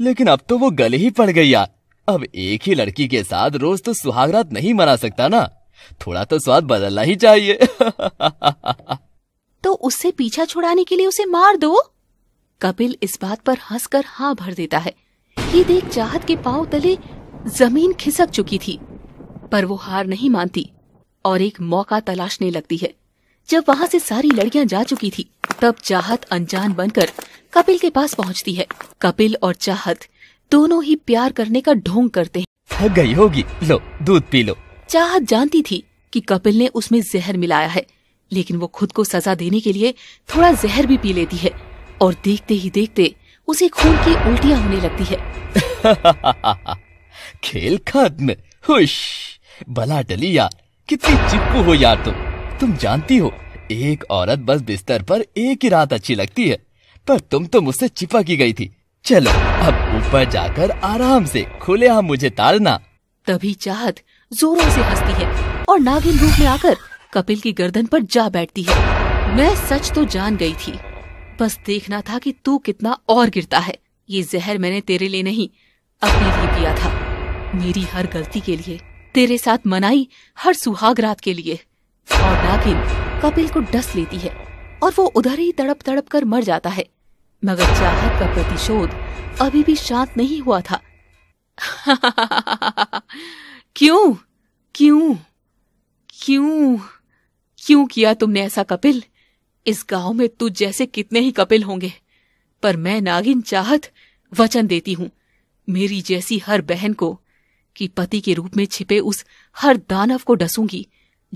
लेकिन अब तो वो गले ही पड़ गई यार अब एक ही लड़की के साथ रोज तो सुहागरात नहीं मना सकता ना थोड़ा तो स्वाद बदलना ही चाहिए <laughs> तो उससे पीछा छुड़ाने के लिए उसे मार दो कपिल इस बात पर हंसकर हाँ भर देता है ये देख चाहत के पांव तले जमीन खिसक चुकी थी पर वो हार नहीं मानती और एक मौका तलाशने लगती है जब वहाँ से सारी लड़कियाँ जा चुकी थी तब चाहत अनजान बनकर कपिल के पास पहुँचती है कपिल और चाहत दोनों ही प्यार करने का ढोंग करते हैं थक गई होगी लो दूध पी लो चाहत जानती थी कि कपिल ने उसमें जहर मिलाया है लेकिन वो खुद को सजा देने के लिए थोड़ा जहर भी पी लेती है और देखते ही देखते उसे खून की उल्टियाँ होने लगती है <laughs> खेल खत्म खुश भला डली यार कितनी चिपकू हो यार तुम तुम जानती हो एक औरत बस बिस्तर पर एक ही रात अच्छी लगती है पर तुम तो मुझसे चिपा की गई थी चलो अब ऊपर जाकर आराम से खुले हम मुझे ताड़ना तभी चाहत जोरों से हंसती है और नागिन रूप में आकर कपिल की गर्दन पर जा बैठती है मैं सच तो जान गई थी बस देखना था कि तू कितना और गिरता है ये जहर मैंने तेरे लिए नहीं अपने लिए पिया था मेरी हर गलती के लिए तेरे साथ मनाई हर सुहाग रात के लिए और नागिन कपिल को डस लेती है और वो उधर ही तड़प तड़प कर मर जाता है मगर चाहत का प्रतिशोध अभी भी शांत नहीं हुआ था <laughs> क्यों क्यों क्यों क्यों किया तुमने ऐसा कपिल इस गांव में तू जैसे कितने ही कपिल होंगे पर मैं नागिन चाहत वचन देती हूँ मेरी जैसी हर बहन को कि पति के रूप में छिपे उस हर दानव को डसूंगी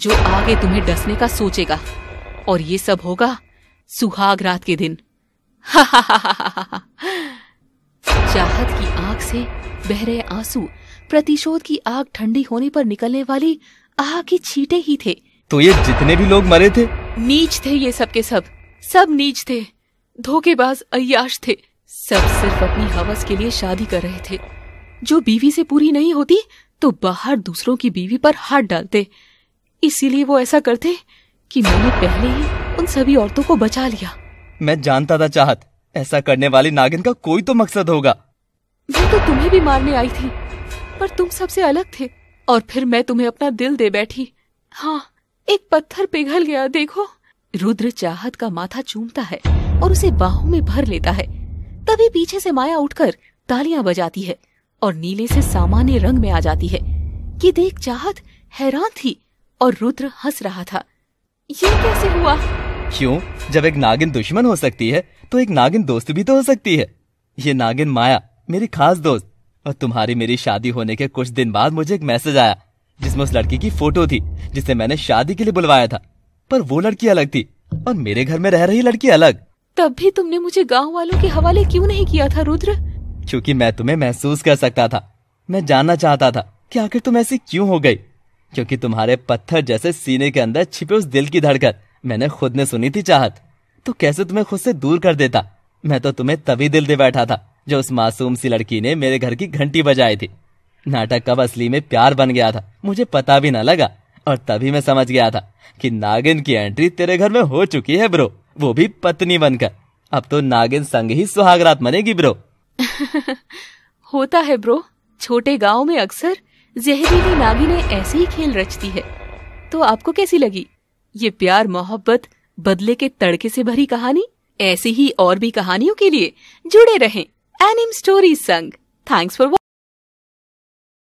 जो आगे तुम्हें डसने का सोचेगा और ये सब होगा सुहाग रात के दिन <laughs> चाहत की आंख से बह रहे आंसू प्रतिशोध की आग ठंडी होने पर निकलने वाली आह की छीटे ही थे तो ये जितने भी लोग मरे थे नीच थे ये सब के सब सब नीच थे धोखेबाज अयाश थे सब सिर्फ अपनी हवस के लिए शादी कर रहे थे जो बीवी से पूरी नहीं होती तो बाहर दूसरों की बीवी पर हाथ डालते इसीलिए वो ऐसा करते कि मैंने पहले ही उन सभी औरतों को बचा लिया मैं जानता था चाहत ऐसा करने वाली नागिन का कोई तो मकसद होगा वो तो तुम्हें भी मारने आई थी पर तुम सबसे अलग थे और फिर मैं तुम्हें अपना दिल दे बैठी हाँ एक पत्थर पिघल गया देखो रुद्र चाहत का माथा चूमता है और उसे बाहों में भर लेता है तभी पीछे से माया उठकर तालियां बजाती है और नीले से सामान्य रंग में आ जाती है कि देख चाहत हैरान थी और रुद्र हंस रहा था ये कैसे हुआ क्यों जब एक नागिन दुश्मन हो सकती है तो एक नागिन दोस्त भी तो हो सकती है ये नागिन माया मेरी खास दोस्त और तुम्हारी मेरी शादी होने के कुछ दिन बाद मुझे एक मैसेज आया जिसमें उस लड़की की फोटो थी जिसे मैंने शादी के लिए बुलवाया था पर वो लड़की अलग थी और मेरे घर में रह रही लड़की अलग तब भी तुमने मुझे गांव वालों के हवाले क्यों नहीं किया था रुद्र क्योंकि मैं तुम्हें महसूस कर सकता था मैं जानना चाहता था कि आखिर तुम ऐसी क्यों हो गई क्योंकि तुम्हारे पत्थर जैसे सीने के अंदर छिपे उस दिल की धड़कन मैंने खुद ने सुनी थी चाहत तो कैसे तुम्हें खुद से दूर कर देता मैं तो तुम्हें तभी दिल दे बैठा था जो उस मासूम सी लड़की ने मेरे घर की घंटी बजाई थी नाटक कब असली में प्यार बन गया था मुझे पता भी ना लगा और तभी मैं समझ गया था कि नागिन की एंट्री तेरे घर में हो चुकी है ब्रो वो भी पत्नी बनकर अब तो नागिन संग ही सुहागरात मनेगी ब्रो <laughs> होता है ब्रो छोटे गांव में अक्सर जहरीली नागिने ऐसे ही खेल रचती है तो आपको कैसी लगी ये प्यार मोहब्बत बदले के तड़के से भरी कहानी ऐसी ही और भी कहानियों के लिए जुड़े रहें एनिम स्टोरी संग थैंक्स फॉर